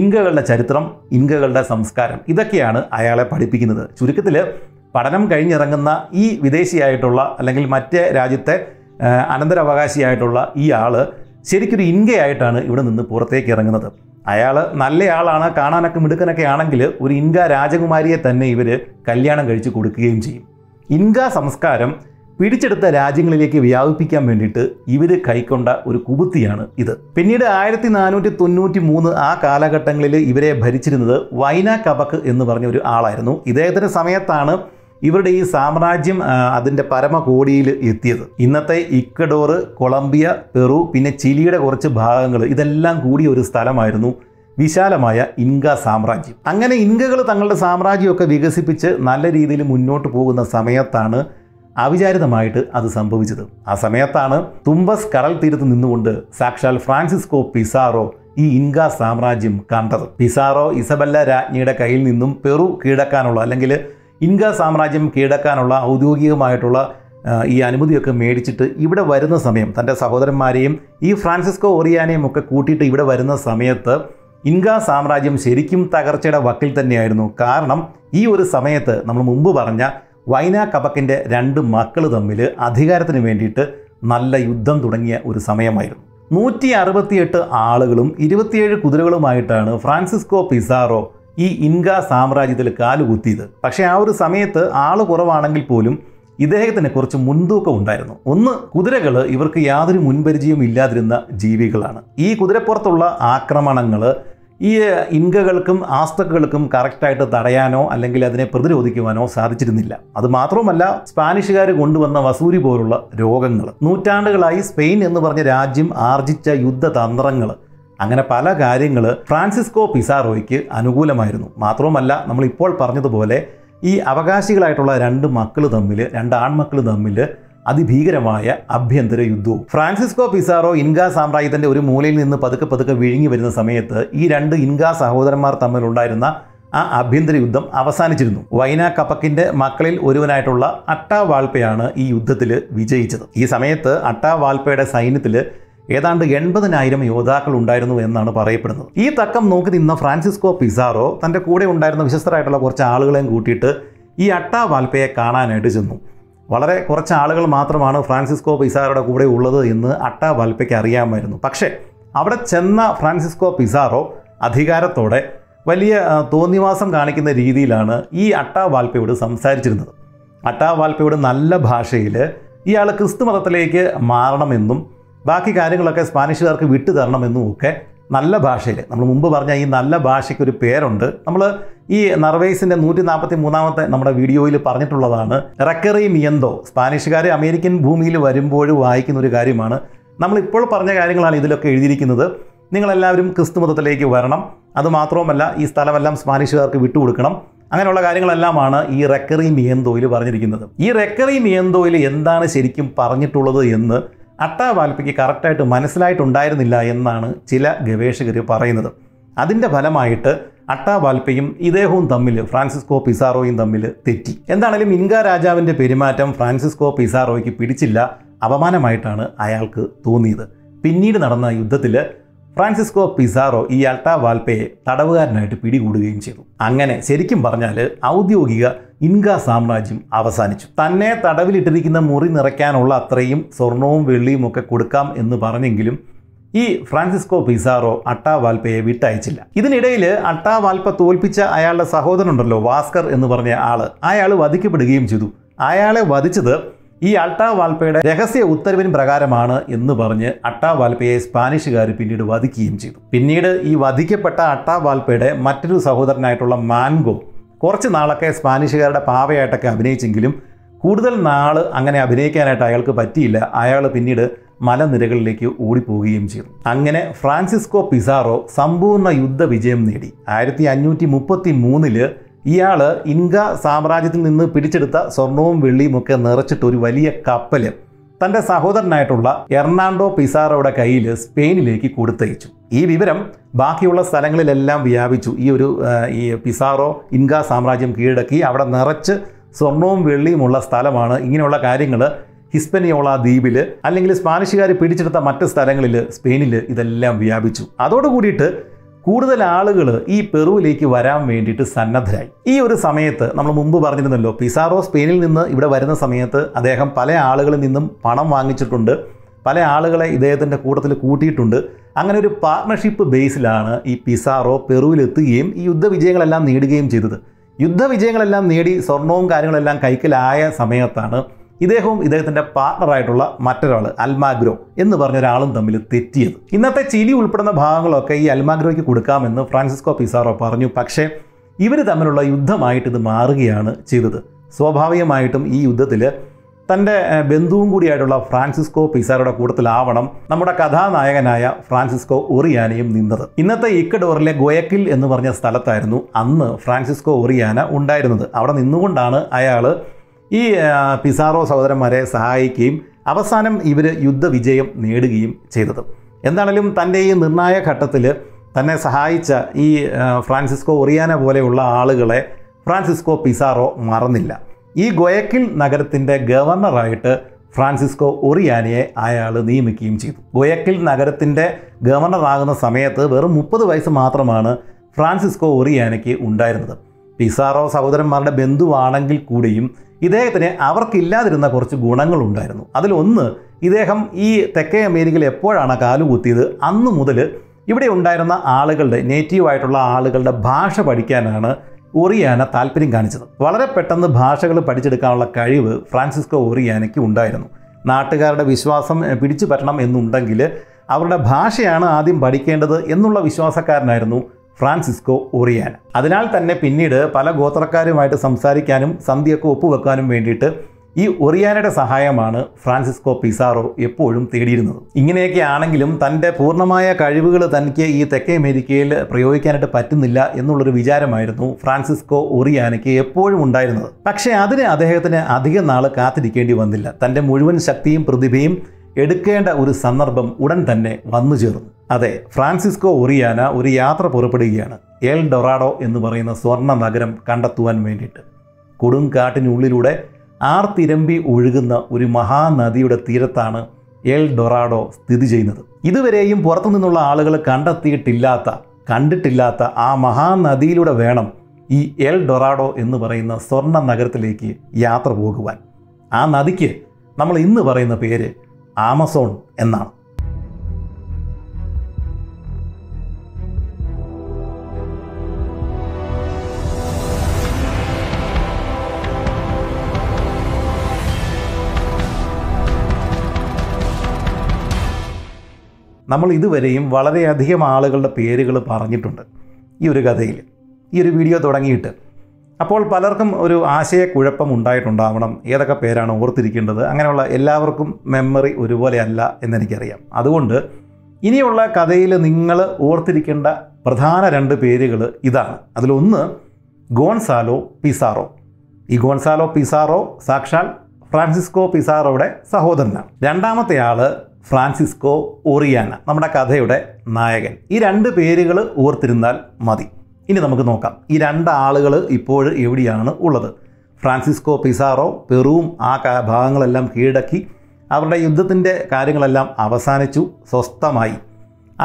Speaker 1: ഇൻകകളുടെ ചരിത്രം ഇൻകകളുടെ സംസ്കാരം ഇതൊക്കെയാണ് അയാളെ പഠിപ്പിക്കുന്നത് ചുരുക്കത്തിൽ പഠനം കഴിഞ്ഞിറങ്ങുന്ന ഈ വിദേശിയായിട്ടുള്ള അല്ലെങ്കിൽ മറ്റേ രാജ്യത്തെ അനന്തരാവകാശിയായിട്ടുള്ള ഈ ആൾ ശരിക്കൊരു ഇൻകയായിട്ടാണ് ഇവിടെ നിന്ന് പുറത്തേക്ക് ഇറങ്ങുന്നത് അയാൾ നല്ലയാളാണ് കാണാനൊക്കെ മിടുക്കനൊക്കെ ആണെങ്കിൽ ഒരു ഇൻക രാജകുമാരിയെ തന്നെ ഇവർ കല്യാണം കഴിച്ച് കൊടുക്കുകയും ചെയ്യും ഇൻക സംസ്കാരം പിടിച്ചെടുത്ത രാജ്യങ്ങളിലേക്ക് വ്യാപിപ്പിക്കാൻ വേണ്ടിയിട്ട് ഇവർ കൈക്കൊണ്ട ഒരു കുബുത്തിയാണ് ഇത് പിന്നീട് ആയിരത്തി നാനൂറ്റി തൊണ്ണൂറ്റി മൂന്ന് ആ കാലഘട്ടങ്ങളിൽ ഇവരെ ഭരിച്ചിരുന്നത് വൈന കബക്ക് എന്ന് പറഞ്ഞ ഒരു ആളായിരുന്നു ഇദ്ദേഹത്തിൻ്റെ സമയത്താണ് ഇവരുടെ ഈ സാമ്രാജ്യം അതിൻ്റെ പരമകോടിയിൽ എത്തിയത് ഇന്നത്തെ ഇക്കഡോർ കൊളംബിയ പെറു പിന്നെ ചിലിയുടെ കുറച്ച് ഭാഗങ്ങൾ ഇതെല്ലാം കൂടിയ ഒരു സ്ഥലമായിരുന്നു വിശാലമായ ഇൻക സാമ്രാജ്യം അങ്ങനെ ഇൻകകൾ തങ്ങളുടെ സാമ്രാജ്യമൊക്കെ വികസിപ്പിച്ച് നല്ല രീതിയിൽ മുന്നോട്ട് പോകുന്ന സമയത്താണ് അവിചാരിതമായിട്ട് അത് സംഭവിച്ചത് ആ സമയത്താണ് തുമ്പസ് കടൽ തീരത്ത് നിന്നുകൊണ്ട് സാക്ഷാൽ ഫ്രാൻസിസ്കോ പിസാറോ ഈ ഇൻക സാമ്രാജ്യം കണ്ടത് പിസാറോ ഇസബല്ല രാജ്ഞിയുടെ കയ്യിൽ നിന്നും പെറു കീഴടക്കാനുള്ള അല്ലെങ്കിൽ ഇൻക സാമ്രാജ്യം കീഴടക്കാനുള്ള ഔദ്യോഗികമായിട്ടുള്ള ഈ അനുമതിയൊക്കെ മേടിച്ചിട്ട് ഇവിടെ വരുന്ന സമയം തൻ്റെ സഹോദരന്മാരെയും ഈ ഫ്രാൻസിസ്കോ ഓറിയാനെയും ഒക്കെ കൂട്ടിയിട്ട് ഇവിടെ വരുന്ന സമയത്ത് ഇൻക സാമ്രാജ്യം ശരിക്കും തകർച്ചയുടെ വക്കിൽ തന്നെയായിരുന്നു കാരണം ഈ ഒരു സമയത്ത് നമ്മൾ മുമ്പ് പറഞ്ഞ വൈന കപക്കിൻ്റെ രണ്ട് മക്കൾ തമ്മിൽ അധികാരത്തിന് വേണ്ടിയിട്ട് നല്ല യുദ്ധം തുടങ്ങിയ ഒരു സമയമായിരുന്നു നൂറ്റി അറുപത്തിയെട്ട് ആളുകളും ഇരുപത്തിയേഴ് കുതിരകളുമായിട്ടാണ് ഫ്രാൻസിസ്കോ പിസാറോ ഈ ഇൻക സാമ്രാജ്യത്തിൽ കാലുകുത്തിയത് പക്ഷേ ആ ഒരു സമയത്ത് ആൾ കുറവാണെങ്കിൽ പോലും ഇദ്ദേഹത്തിന് കുറച്ച് മുൻതൂക്കം ഉണ്ടായിരുന്നു ഒന്ന് കുതിരകൾ ഇവർക്ക് യാതൊരു മുൻപരിചയം ഇല്ലാതിരുന്ന ജീവികളാണ് ഈ കുതിരപ്പുറത്തുള്ള ആക്രമണങ്ങൾ ഈ ഇൻകകൾക്കും ആസ്തക്കുകൾക്കും കറക്റ്റായിട്ട് തടയാനോ അല്ലെങ്കിൽ അതിനെ പ്രതിരോധിക്കുവാനോ സാധിച്ചിരുന്നില്ല അതുമാത്രവുമല്ല സ്പാനിഷുകാർ കൊണ്ടുവന്ന വസൂരി പോലുള്ള രോഗങ്ങൾ നൂറ്റാണ്ടുകളായി സ്പെയിൻ എന്ന് പറഞ്ഞ രാജ്യം ആർജിച്ച യുദ്ധതന്ത്രങ്ങൾ അങ്ങനെ പല കാര്യങ്ങൾ ഫ്രാൻസിസ്കോ പിസാറോയ്ക്ക് അനുകൂലമായിരുന്നു മാത്രവുമല്ല നമ്മളിപ്പോൾ പറഞ്ഞതുപോലെ ഈ അവകാശികളായിട്ടുള്ള രണ്ട് മക്കൾ തമ്മിൽ രണ്ട് ആൺമക്കൾ തമ്മിൽ അതിഭീകരമായ അഭ്യന്തര യുദ്ധവും ഫ്രാൻസിസ്കോ പിസാറോ ഇൻകാ സാമ്രാജ്യത്തിൻ്റെ ഒരു മൂലയിൽ നിന്ന് പതുക്കെ പതുക്കെ വിഴുങ്ങി വരുന്ന സമയത്ത് ഈ രണ്ട് ഇൻകാ സഹോദരന്മാർ തമ്മിലുണ്ടായിരുന്ന ആ ആഭ്യന്തര യുദ്ധം അവസാനിച്ചിരുന്നു വൈന കപ്പക്കിൻ്റെ മക്കളിൽ ഒരുവനായിട്ടുള്ള അട്ടാ വാൾപ്പയാണ് ഈ യുദ്ധത്തിൽ വിജയിച്ചത് ഈ സമയത്ത് അട്ടാ വാൾപ്പയുടെ സൈന്യത്തിൽ ഏതാണ്ട് എൺപതിനായിരം യോദ്ധാക്കൾ ഉണ്ടായിരുന്നു എന്നാണ് പറയപ്പെടുന്നത് ഈ തക്കം നോക്കി നിന്ന ഫ്രാൻസിസ്കോ പിസാറോ തൻ്റെ കൂടെ ഉണ്ടായിരുന്ന വിശ്വസ്തരായിട്ടുള്ള കുറച്ച് ആളുകളെയും കൂട്ടിയിട്ട് ഈ അട്ടാ വാൽപ്പയെ കാണാനായിട്ട് ചെന്നു വളരെ കുറച്ച് ആളുകൾ മാത്രമാണ് ഫ്രാൻസിസ്കോ പിസാറോയുടെ കൂടെ ഉള്ളത് എന്ന് അട്ടാ വാൽപ്പയ്ക്ക് അറിയാമായിരുന്നു പക്ഷേ അവിടെ ചെന്ന ഫ്രാൻസിസ്കോ പിസാറോ അധികാരത്തോടെ വലിയ തോന്നിവാസം കാണിക്കുന്ന രീതിയിലാണ് ഈ അട്ടാ വാൽപ്പയോട് സംസാരിച്ചിരുന്നത് അട്ടാ വാൽപ്പയോട് നല്ല ഭാഷയിൽ ഇയാൾ ക്രിസ്തു മതത്തിലേക്ക് മാറണമെന്നും ബാക്കി കാര്യങ്ങളൊക്കെ സ്പാനിഷുകാർക്ക് വിട്ടു തരണമെന്നും ഒക്കെ നല്ല ഭാഷയിൽ നമ്മൾ മുമ്പ് പറഞ്ഞ ഈ നല്ല ഭാഷയ്ക്ക് ഒരു പേരുണ്ട് നമ്മൾ ഈ നർവേസിൻ്റെ നൂറ്റി നാൽപ്പത്തി മൂന്നാമത്തെ നമ്മുടെ വീഡിയോയിൽ പറഞ്ഞിട്ടുള്ളതാണ് റെക്കറി മിയന്തോ സ്പാനിഷുകാർ അമേരിക്കൻ ഭൂമിയിൽ വരുമ്പോൾ വായിക്കുന്ന ഒരു കാര്യമാണ് നമ്മളിപ്പോൾ പറഞ്ഞ കാര്യങ്ങളാണ് ഇതിലൊക്കെ എഴുതിയിരിക്കുന്നത് നിങ്ങളെല്ലാവരും ക്രിസ്തു മതത്തിലേക്ക് വരണം അതുമാത്രവുമല്ല ഈ സ്ഥലമെല്ലാം സ്പാനിഷുകാർക്ക് വിട്ടുകൊടുക്കണം അങ്ങനെയുള്ള കാര്യങ്ങളെല്ലാമാണ് ഈ റെക്കറി മിയന്തോയിൽ പറഞ്ഞിരിക്കുന്നത് ഈ റെക്കറി മിയന്തോയിൽ എന്താണ് ശരിക്കും പറഞ്ഞിട്ടുള്ളത് എന്ന് അട്ടാവാൽപ്പയ്ക്ക് കറക്റ്റായിട്ട് മനസ്സിലായിട്ടുണ്ടായിരുന്നില്ല എന്നാണ് ചില ഗവേഷകർ പറയുന്നത് അതിൻ്റെ ഫലമായിട്ട് അട്ടാവാൽപ്പയും ഇദ്ദേഹവും തമ്മിൽ ഫ്രാൻസിസ്കോ പിസാറോയും തമ്മിൽ തെറ്റി എന്താണേലും ഇൻക രാജാവിൻ്റെ പെരുമാറ്റം ഫ്രാൻസിസ്കോ പിസാറോയ്ക്ക് പിടിച്ചില്ല അപമാനമായിട്ടാണ് അയാൾക്ക് തോന്നിയത് പിന്നീട് നടന്ന യുദ്ധത്തിൽ ഫ്രാൻസിസ്കോ പിസാറോ ഈ അൾട്ടാ വാൽപ്പയെ തടവുകാരനായിട്ട് പിടികൂടുകയും ചെയ്തു അങ്ങനെ ശരിക്കും പറഞ്ഞാൽ ഔദ്യോഗിക ഇൻക സാമ്രാജ്യം അവസാനിച്ചു തന്നെ തടവിലിട്ടിരിക്കുന്ന മുറി നിറയ്ക്കാനുള്ള അത്രയും സ്വർണവും വെള്ളിയും ഒക്കെ കൊടുക്കാം എന്ന് പറഞ്ഞെങ്കിലും ഈ ഫ്രാൻസിസ്കോ പിസാറോ അട്ടാ വാൽപ്പയെ വിട്ടയച്ചില്ല ഇതിനിടയിൽ അട്ടാ വാൽപ്പ തോൽപ്പിച്ച അയാളുടെ സഹോദരനുണ്ടല്ലോ വാസ്കർ എന്ന് പറഞ്ഞ ആള് അയാൾ വധിക്കപ്പെടുകയും ചെയ്തു അയാളെ വധിച്ചത് ഈ അൾട്ടാ വാൽപ്പയുടെ രഹസ്യ ഉത്തരവിന് പ്രകാരമാണ് എന്ന് പറഞ്ഞ് അട്ടാ വാൽപ്പയെ സ്പാനിഷുകാർ പിന്നീട് വധിക്കുകയും ചെയ്തു പിന്നീട് ഈ വധിക്കപ്പെട്ട അട്ടാ വാൽപ്പയുടെ മറ്റൊരു സഹോദരനായിട്ടുള്ള മാൻഗോ കുറച്ച് നാളൊക്കെ സ്പാനിഷുകാരുടെ പാവയായിട്ടൊക്കെ അഭിനയിച്ചെങ്കിലും കൂടുതൽ നാൾ അങ്ങനെ അഭിനയിക്കാനായിട്ട് അയാൾക്ക് പറ്റിയില്ല അയാൾ പിന്നീട് മലനിരകളിലേക്ക് ഓടിപ്പോവുകയും ചെയ്തു അങ്ങനെ ഫ്രാൻസിസ്കോ പിസാറോ സമ്പൂർണ്ണ യുദ്ധ വിജയം നേടി ആയിരത്തി അഞ്ഞൂറ്റി മുപ്പത്തി മൂന്നില് ഇയാൾ ഇൻക സാമ്രാജ്യത്തിൽ നിന്ന് പിടിച്ചെടുത്ത സ്വർണവും ഒക്കെ നിറച്ചിട്ട് ഒരു വലിയ കപ്പൽ തൻ്റെ സഹോദരനായിട്ടുള്ള എർണാണ്ടോ പിസാറോയുടെ കയ്യിൽ സ്പെയിനിലേക്ക് കൊടുത്തയച്ചു ഈ വിവരം ബാക്കിയുള്ള സ്ഥലങ്ങളിലെല്ലാം വ്യാപിച്ചു ഈ ഒരു ഈ പിസാറോ ഇൻക സാമ്രാജ്യം കീഴടക്കി അവിടെ നിറച്ച് സ്വർണവും വെള്ളിയുമുള്ള സ്ഥലമാണ് ഇങ്ങനെയുള്ള കാര്യങ്ങൾ ഹിസ്പനിയോള ദ്വീപിൽ അല്ലെങ്കിൽ സ്പാനിഷുകാർ പിടിച്ചെടുത്ത മറ്റ് സ്ഥലങ്ങളിൽ സ്പെയിനിൽ ഇതെല്ലാം വ്യാപിച്ചു അതോടുകൂടിയിട്ട് കൂടുതൽ ആളുകൾ ഈ പെറുവിലേക്ക് വരാൻ വേണ്ടിയിട്ട് സന്നദ്ധരായി ഈ ഒരു സമയത്ത് നമ്മൾ മുമ്പ് പറഞ്ഞിരുന്നല്ലോ പിസാറോ സ്പെയിനിൽ നിന്ന് ഇവിടെ വരുന്ന സമയത്ത് അദ്ദേഹം പല ആളുകളിൽ നിന്നും പണം വാങ്ങിച്ചിട്ടുണ്ട് പല ആളുകളെ ഇദ്ദേഹത്തിൻ്റെ കൂട്ടത്തിൽ കൂട്ടിയിട്ടുണ്ട് അങ്ങനെ ഒരു പാർട്ണർഷിപ്പ് ബേസിലാണ് ഈ പിസാറോ പെറുവിലെത്തുകയും ഈ യുദ്ധവിജയങ്ങളെല്ലാം നേടുകയും ചെയ്തത് യുദ്ധവിജയങ്ങളെല്ലാം നേടി സ്വർണവും കാര്യങ്ങളെല്ലാം കൈക്കലായ സമയത്താണ് ഇദ്ദേഹവും പാർട്ണർ പാർട്ണറായിട്ടുള്ള മറ്റൊരാൾ അൽമാഗ്രോ എന്ന് പറഞ്ഞ ഒരാളും തമ്മിൽ തെറ്റിയത് ഇന്നത്തെ ചിലി ഉൾപ്പെടുന്ന ഭാഗങ്ങളൊക്കെ ഈ അൽമാഗ്രോയ്ക്ക് കൊടുക്കാമെന്ന് ഫ്രാൻസിസ്കോ പിസാറോ പറഞ്ഞു പക്ഷേ ഇവർ തമ്മിലുള്ള യുദ്ധമായിട്ട് ഇത് മാറുകയാണ് ചെയ്തത് സ്വാഭാവികമായിട്ടും ഈ യുദ്ധത്തിൽ തൻ്റെ ബന്ധുവും കൂടിയായിട്ടുള്ള ഫ്രാൻസിസ്കോ പിസാറോയുടെ കൂട്ടത്തിലാവണം നമ്മുടെ കഥാനായകനായ ഫ്രാൻസിസ്കോ ഒറിയാനയും നിന്നത് ഇന്നത്തെ ഇക്കഡോറിലെ ഗോയക്കിൽ എന്ന് പറഞ്ഞ സ്ഥലത്തായിരുന്നു അന്ന് ഫ്രാൻസിസ്കോ ഒറിയാന ഉണ്ടായിരുന്നത് അവിടെ നിന്നുകൊണ്ടാണ് അയാൾ ഈ പിസാറോ സഹോദരന്മാരെ സഹായിക്കുകയും അവസാനം ഇവർ യുദ്ധവിജയം നേടുകയും ചെയ്തത് എന്താണേലും തൻ്റെ ഈ നിർണായക ഘട്ടത്തിൽ തന്നെ സഹായിച്ച ഈ ഫ്രാൻസിസ്കോ ഒറിയാന പോലെയുള്ള ആളുകളെ ഫ്രാൻസിസ്കോ പിസാറോ മറന്നില്ല ഈ ഗോയക്കിൽ നഗരത്തിൻ്റെ ഗവർണറായിട്ട് ഫ്രാൻസിസ്കോ ഒറിയാനയെ അയാൾ നിയമിക്കുകയും ചെയ്തു ഗോയക്കിൽ നഗരത്തിൻ്റെ ഗവർണറാകുന്ന സമയത്ത് വെറും മുപ്പത് വയസ്സ് മാത്രമാണ് ഫ്രാൻസിസ്കോ ഒറിയാനയ്ക്ക് ഉണ്ടായിരുന്നത് പിസാറോ സഹോദരന്മാരുടെ ബന്ധുവാണെങ്കിൽ കൂടിയും ഇദ്ദേഹത്തിന് അവർക്കില്ലാതിരുന്ന കുറച്ച് ഗുണങ്ങളുണ്ടായിരുന്നു അതിലൊന്ന് ഇദ്ദേഹം ഈ തെക്കേ അമേരിക്കയിൽ എപ്പോഴാണ് കാലുകുത്തിയത് അന്ന് മുതൽ ഇവിടെ ഉണ്ടായിരുന്ന ആളുകളുടെ നേറ്റീവായിട്ടുള്ള ആളുകളുടെ ഭാഷ പഠിക്കാനാണ് ഒറിയാന താല്പര്യം കാണിച്ചത് വളരെ പെട്ടെന്ന് ഭാഷകൾ പഠിച്ചെടുക്കാനുള്ള കഴിവ് ഫ്രാൻസിസ്കോ ഒറിയാനയ്ക്ക് ഉണ്ടായിരുന്നു നാട്ടുകാരുടെ വിശ്വാസം പിടിച്ചു പറ്റണം എന്നുണ്ടെങ്കിൽ അവരുടെ ഭാഷയാണ് ആദ്യം പഠിക്കേണ്ടത് എന്നുള്ള വിശ്വാസക്കാരനായിരുന്നു ഫ്രാൻസിസ്കോ ഒറിയാൻ അതിനാൽ തന്നെ പിന്നീട് പല ഗോത്രക്കാരുമായിട്ട് സംസാരിക്കാനും സന്ധിയൊക്കെ ഒപ്പുവെക്കാനും വേണ്ടിയിട്ട് ഈ ഒറിയാനയുടെ സഹായമാണ് ഫ്രാൻസിസ്കോ പിസാറോ എപ്പോഴും തേടിയിരുന്നത് ഇങ്ങനെയൊക്കെ ആണെങ്കിലും തൻ്റെ പൂർണ്ണമായ കഴിവുകൾ തനിക്ക് ഈ തെക്കേ അമേരിക്കയിൽ പ്രയോഗിക്കാനായിട്ട് പറ്റുന്നില്ല എന്നുള്ളൊരു വിചാരമായിരുന്നു ഫ്രാൻസിസ്കോ ഒറിയാനയ്ക്ക് എപ്പോഴും ഉണ്ടായിരുന്നത് പക്ഷേ അതിന് അദ്ദേഹത്തിന് അധികം നാൾ കാത്തിരിക്കേണ്ടി വന്നില്ല തൻ്റെ മുഴുവൻ ശക്തിയും പ്രതിഭയും എടുക്കേണ്ട ഒരു സന്ദർഭം ഉടൻ തന്നെ വന്നു ചേർന്നു അതെ ഫ്രാൻസിസ്കോ ഒറിയാന ഒരു യാത്ര പുറപ്പെടുകയാണ് എൽ ഡൊറാഡോ എന്ന് പറയുന്ന സ്വർണ്ണ നഗരം കണ്ടെത്തുവാൻ വേണ്ടിയിട്ട് കൊടുങ്കാട്ടിനുള്ളിലൂടെ ആർത്തിരമ്പി ഒഴുകുന്ന ഒരു മഹാനദിയുടെ തീരത്താണ് എൽ ഡൊറാഡോ സ്ഥിതി ചെയ്യുന്നത് ഇതുവരെയും പുറത്തു നിന്നുള്ള ആളുകൾ കണ്ടെത്തിയിട്ടില്ലാത്ത കണ്ടിട്ടില്ലാത്ത ആ മഹാനദിയിലൂടെ വേണം ഈ എൽ ഡൊറാഡോ എന്ന് പറയുന്ന സ്വർണ്ണ നഗരത്തിലേക്ക് യാത്ര പോകുവാൻ ആ നദിക്ക് നമ്മൾ ഇന്ന് പറയുന്ന പേര് ആമസോൺ എന്നാണ് നമ്മൾ ഇതുവരെയും വളരെയധികം ആളുകളുടെ പേരുകൾ പറഞ്ഞിട്ടുണ്ട് ഈ ഒരു കഥയിൽ ഈ ഒരു വീഡിയോ തുടങ്ങിയിട്ട് അപ്പോൾ പലർക്കും ഒരു ആശയക്കുഴപ്പം ഉണ്ടായിട്ടുണ്ടാവണം ഏതൊക്കെ പേരാണ് ഓർത്തിരിക്കേണ്ടത് അങ്ങനെയുള്ള എല്ലാവർക്കും മെമ്മറി ഒരുപോലെയല്ല എന്നെനിക്കറിയാം അതുകൊണ്ട് ഇനിയുള്ള കഥയിൽ നിങ്ങൾ ഓർത്തിരിക്കേണ്ട പ്രധാന രണ്ട് പേരുകൾ ഇതാണ് അതിലൊന്ന് ഗോൺസാലോ പിസാറോ ഈ ഗോൺസാലോ പിസാറോ സാക്ഷാൽ ഫ്രാൻസിസ്കോ പിസാറോയുടെ സഹോദരനാണ് രണ്ടാമത്തെ ആൾ ഫ്രാൻസിസ്കോ ഓറിയാന നമ്മുടെ കഥയുടെ നായകൻ ഈ രണ്ട് പേരുകൾ ഓർത്തിരുന്നാൽ മതി ഇനി നമുക്ക് നോക്കാം ഈ രണ്ടാളുകൾ ഇപ്പോൾ എവിടെയാണ് ഉള്ളത് ഫ്രാൻസിസ്കോ പിസാറോ പെറുവും ആ ഭാഗങ്ങളെല്ലാം കീഴടക്കി അവരുടെ യുദ്ധത്തിൻ്റെ കാര്യങ്ങളെല്ലാം അവസാനിച്ചു സ്വസ്ഥമായി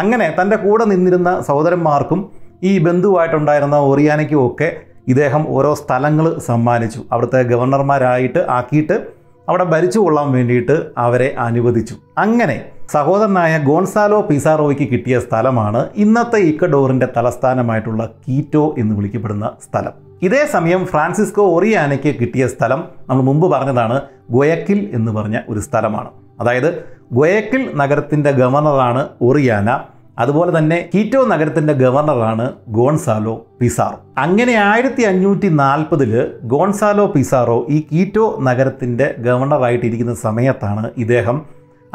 Speaker 1: അങ്ങനെ തൻ്റെ കൂടെ നിന്നിരുന്ന സഹോദരന്മാർക്കും ഈ ബന്ധുവായിട്ടുണ്ടായിരുന്ന ഓറിയാനയ്ക്കും ഒക്കെ ഇദ്ദേഹം ഓരോ സ്ഥലങ്ങൾ സമ്മാനിച്ചു അവിടുത്തെ ഗവർണർമാരായിട്ട് ആക്കിയിട്ട് അവിടെ ഭരിച്ചു കൊള്ളാൻ വേണ്ടിയിട്ട് അവരെ അനുവദിച്ചു അങ്ങനെ സഹോദരനായ ഗോൺസാലോ പിസാറോയ്ക്ക് കിട്ടിയ സ്ഥലമാണ് ഇന്നത്തെ ഇക്കഡോറിൻ്റെ തലസ്ഥാനമായിട്ടുള്ള കീറ്റോ എന്ന് വിളിക്കപ്പെടുന്ന സ്ഥലം ഇതേ സമയം ഫ്രാൻസിസ്കോ ഒറിയാനയ്ക്ക് കിട്ടിയ സ്ഥലം നമ്മൾ മുമ്പ് പറഞ്ഞതാണ് ഗൊയക്കിൽ എന്ന് പറഞ്ഞ ഒരു സ്ഥലമാണ് അതായത് ഗൊയക്കിൽ നഗരത്തിൻ്റെ ഗവർണറാണ് ഒറിയാന അതുപോലെ തന്നെ കീറ്റോ നഗരത്തിൻ്റെ ഗവർണറാണ് ഗോൺസാലോ പിസാറോ അങ്ങനെ ആയിരത്തി അഞ്ഞൂറ്റി നാൽപ്പതിൽ ഗോൺസാലോ പിസാറോ ഈ കീറ്റോ നഗരത്തിൻ്റെ ഗവർണറായിട്ടിരിക്കുന്ന സമയത്താണ് ഇദ്ദേഹം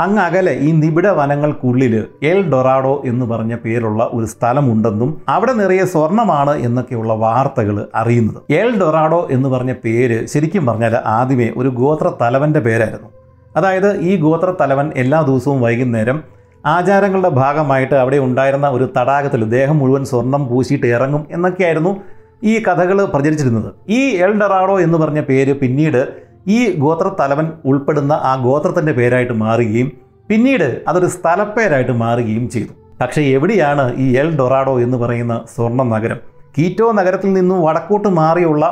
Speaker 1: അങ്ങ് അകലെ ഈ നിബിഡ വനങ്ങൾക്കുള്ളിൽ എൽ ഡൊറാഡോ എന്ന് പറഞ്ഞ പേരുള്ള ഒരു സ്ഥലമുണ്ടെന്നും അവിടെ നിറയെ സ്വർണമാണ് എന്നൊക്കെയുള്ള വാർത്തകൾ അറിയുന്നത് എൽ ഡൊറാഡോ എന്ന് പറഞ്ഞ പേര് ശരിക്കും പറഞ്ഞാൽ ആദ്യമേ ഒരു ഗോത്ര തലവൻ്റെ പേരായിരുന്നു അതായത് ഈ ഗോത്ര തലവൻ എല്ലാ ദിവസവും വൈകുന്നേരം ആചാരങ്ങളുടെ ഭാഗമായിട്ട് അവിടെ ഉണ്ടായിരുന്ന ഒരു തടാകത്തിൽ ദേഹം മുഴുവൻ സ്വർണം പൂശിയിട്ട് ഇറങ്ങും എന്നൊക്കെയായിരുന്നു ഈ കഥകൾ പ്രചരിച്ചിരുന്നത് ഈ എൽ എന്ന് പറഞ്ഞ പേര് പിന്നീട് ഈ ഗോത്രത്തലവൻ ഉൾപ്പെടുന്ന ആ ഗോത്രത്തിൻ്റെ പേരായിട്ട് മാറുകയും പിന്നീട് അതൊരു സ്ഥലപ്പേരായിട്ട് മാറുകയും ചെയ്തു പക്ഷേ എവിടെയാണ് ഈ എൽ ഡൊറാഡോ എന്ന് പറയുന്ന സ്വർണ്ണ നഗരം കീറ്റോ നഗരത്തിൽ നിന്നും വടക്കോട്ട് മാറിയുള്ള